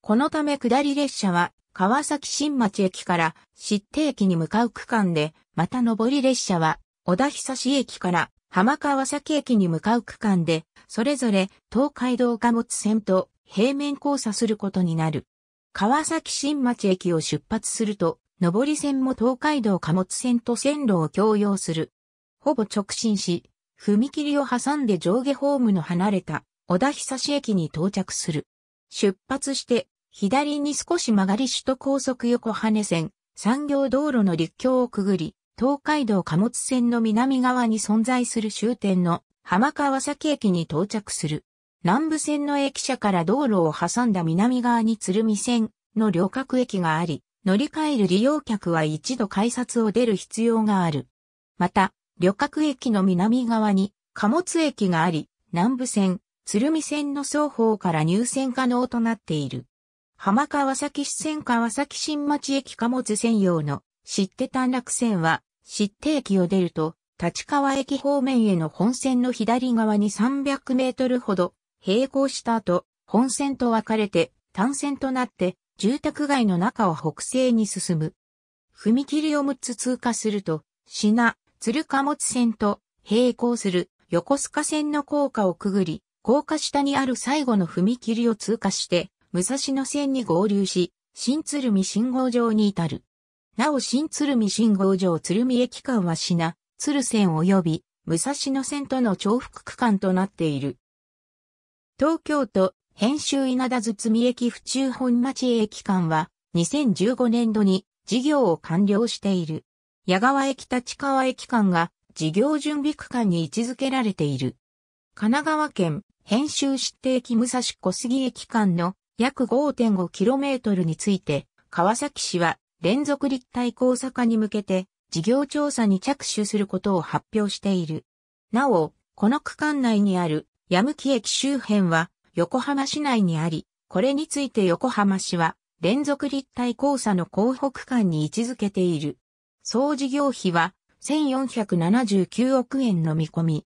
このため下り列車は川崎新町駅から湿地駅に向かう区間で、また上り列車は、小田久志駅から浜川崎駅に向かう区間で、それぞれ東海道貨物線と平面交差することになる。川崎新町駅を出発すると、上り線も東海道貨物線と線路を共用する。ほぼ直進し、踏切を挟んで上下ホームの離れた小田久志駅に到着する。出発して左に少し曲がり首都高速横羽線、産業道路の陸橋をくぐり、東海道貨物線の南側に存在する終点の浜川崎駅に到着する。南部線の駅舎から道路を挟んだ南側に鶴見線の旅客駅があり、乗り換える利用客は一度改札を出る必要がある。また、旅客駅の南側に貨物駅があり、南部線、鶴見線の双方から入線可能となっている。浜川崎支線川崎新町駅貨物専用の知って短絡線は、知って駅を出ると、立川駅方面への本線の左側に300メートルほど並行した後、本線と分かれて単線となって住宅街の中を北西に進む。踏切を6つ通過すると、品、鶴貨物線と並行する横須賀線の高架をくぐり、高架下にある最後の踏切を通過して、武蔵野線に合流し、新鶴見信号場に至る。なお新鶴見信号場鶴見駅間は品、鶴線及び武蔵野線との重複区間となっている。東京都、編集稲田堤駅府中本町駅間は、2015年度に事業を完了している。矢川駅立川駅間が事業準備区間に位置づけられている。神奈川県、編集指定駅武蔵小杉駅間の約 5.5km について、川崎市は連続立体交差化に向けて事業調査に着手することを発表している。なお、この区間内にある矢向駅周辺は横浜市内にあり、これについて横浜市は連続立体交差の候補区間に位置づけている。総事業費は1479億円の見込み。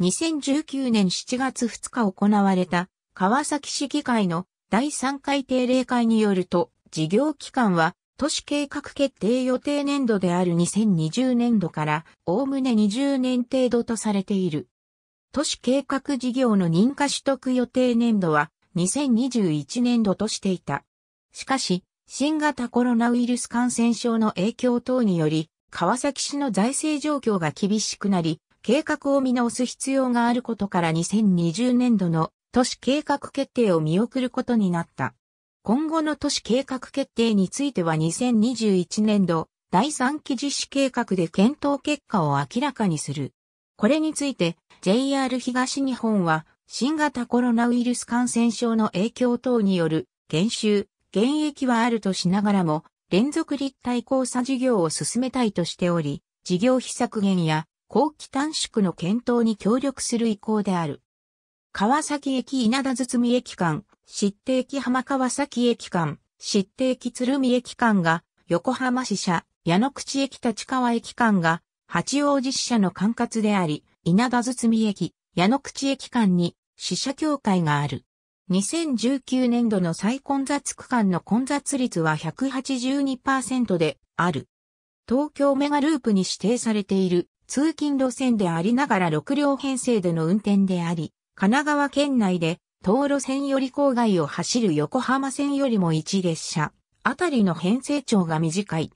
2019年7月2日行われた川崎市議会の第3回定例会によると、事業期間は、都市計画決定予定年度である2020年度から、おおむね20年程度とされている。都市計画事業の認可取得予定年度は、2021年度としていた。しかし、新型コロナウイルス感染症の影響等により、川崎市の財政状況が厳しくなり、計画を見直す必要があることから2020年度の都市計画決定を見送ることになった。今後の都市計画決定については2021年度第3期実施計画で検討結果を明らかにする。これについて JR 東日本は新型コロナウイルス感染症の影響等による減収、減益はあるとしながらも連続立体交差事業を進めたいとしており、事業費削減や後期短縮の検討に協力する意向である。川崎駅稲田堤駅間、湿定駅浜川崎駅間、湿定駅鶴見駅間が、横浜支社、矢野口駅立川駅間が、八王子支社の管轄であり、稲田堤駅、矢野口駅間に、支社協会がある。2019年度の再混雑区間の混雑率は182%である。東京メガループに指定されている通勤路線でありながら6両編成での運転であり、神奈川県内で、東路線より郊外を走る横浜線よりも1列車、あたりの編成長が短い。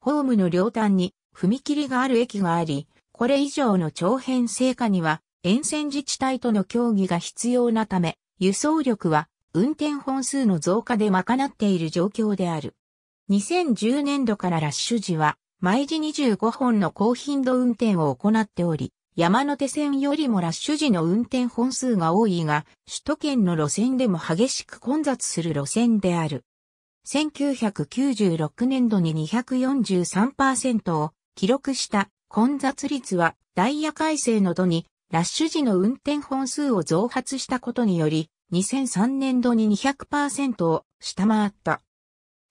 ホームの両端に踏切がある駅があり、これ以上の長編成果には沿線自治体との協議が必要なため、輸送力は運転本数の増加で賄っている状況である。2010年度からラッシュ時は毎時25本の高頻度運転を行っており、山手線よりもラッシュ時の運転本数が多いが、首都圏の路線でも激しく混雑する路線である。1996年度に243%を記録した混雑率はダイヤ改正の度にラッシュ時の運転本数を増発したことにより、2003年度に200%を下回った。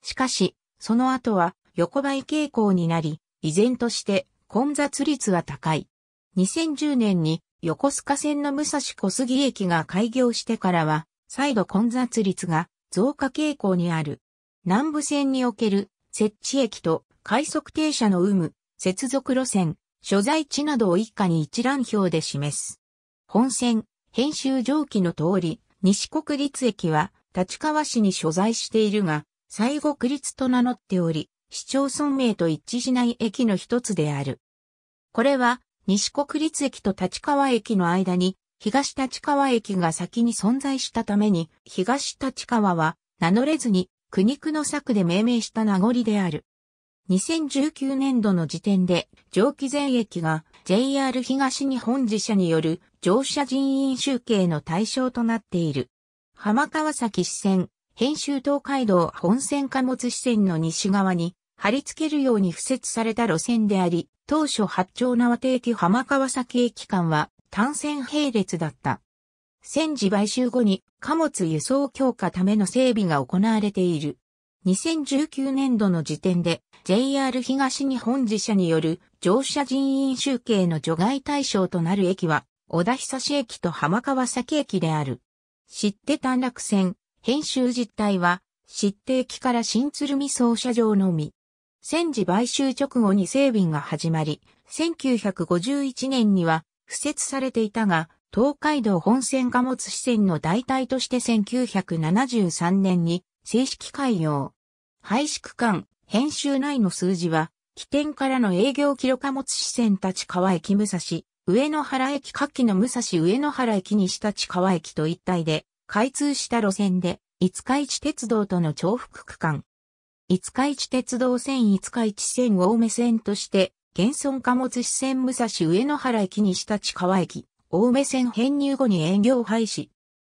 しかし、その後は横ばい傾向になり、依然として混雑率は高い。2010年に横須賀線の武蔵小杉駅が開業してからは、再度混雑率が増加傾向にある。南部線における設置駅と快速停車の有無、接続路線、所在地などを一家に一覧表で示す。本線、編集上記の通り、西国立駅は立川市に所在しているが、西国立と名乗っており、市町村名と一致しない駅の一つである。これは西国立駅と立川駅の間に、東立川駅が先に存在したために、東立川は名乗れずに苦肉の策で命名した名残である。2019年度の時点で、上気前駅が JR 東日本自社による乗車人員集計の対象となっている。浜川崎支線、編集東海道本線貨物支線の西側に、貼り付けるように付設された路線であり、当初八丁縄定駅浜川崎駅間は単線並列だった。戦時買収後に貨物輸送強化ための整備が行われている。2019年度の時点で JR 東日本自社による乗車人員集計の除外対象となる駅は小田久志駅と浜川崎駅である。知って短絡線、編集実態は、知って駅から新鶴見操車場のみ。戦時買収直後に整備が始まり、1951年には敷設されていたが、東海道本線貨物支線の代替として1973年に正式開業。廃止区間、編集内の数字は、起点からの営業キロ貨物支線立川駅武蔵、上野原駅下記の武蔵上野原駅西立川駅と一体で、開通した路線で、五日市鉄道との重複区間、五日市鉄道線五日市線青梅線として、現存貨物支線武蔵上野原駅西立川駅、青梅線編入後に営業廃止。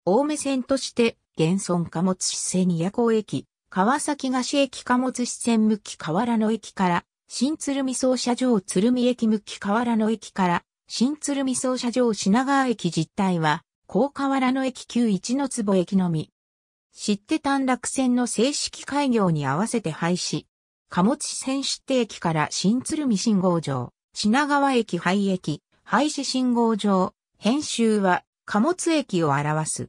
青梅線として、現存貨物支線宮古駅、川崎菓子駅貨物支線向き河原の駅から、新鶴見総社場鶴見駅向き河原の駅から、新鶴見総社場品川駅実態は、高河原の駅旧一の坪駅のみ。知って短絡線の正式開業に合わせて廃止。貨物線出手駅から新鶴見信号場、品川駅廃駅、廃止信号場、編集は貨物駅を表す。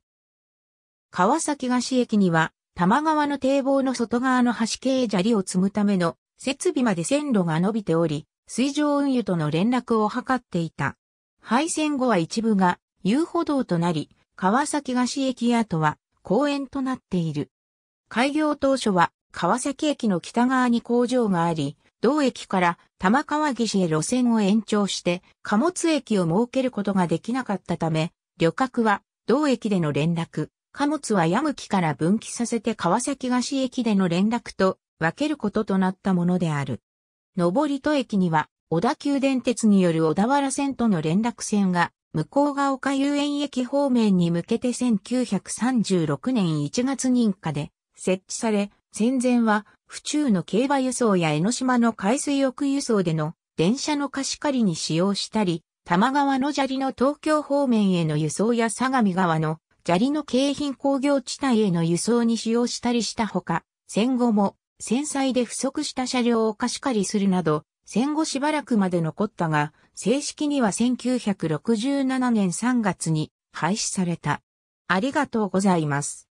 川崎菓子駅には、玉川の堤防の外側の端系砂利を積むための設備まで線路が伸びており、水上運輸との連絡を図っていた。廃線後は一部が遊歩道となり、川崎菓子駅跡は公園となっている。開業当初は川崎駅の北側に工場があり、同駅から玉川岸へ路線を延長して貨物駅を設けることができなかったため、旅客は同駅での連絡、貨物はむ向から分岐させて川崎菓子駅での連絡と分けることとなったものである。上戸駅には小田急電鉄による小田原線との連絡線が向こうが丘遊園駅方面に向けて1936年1月認可で設置され、戦前は府中の競馬輸送や江ノ島の海水浴輸送での電車の貸し借りに使用したり、玉川の砂利の東京方面への輸送や相模川の砂利の京浜工業地帯への輸送に使用したりしたほか、戦後も戦災で不足した車両を貸し借りするなど、戦後しばらくまで残ったが、正式には1967年3月に廃止された。ありがとうございます。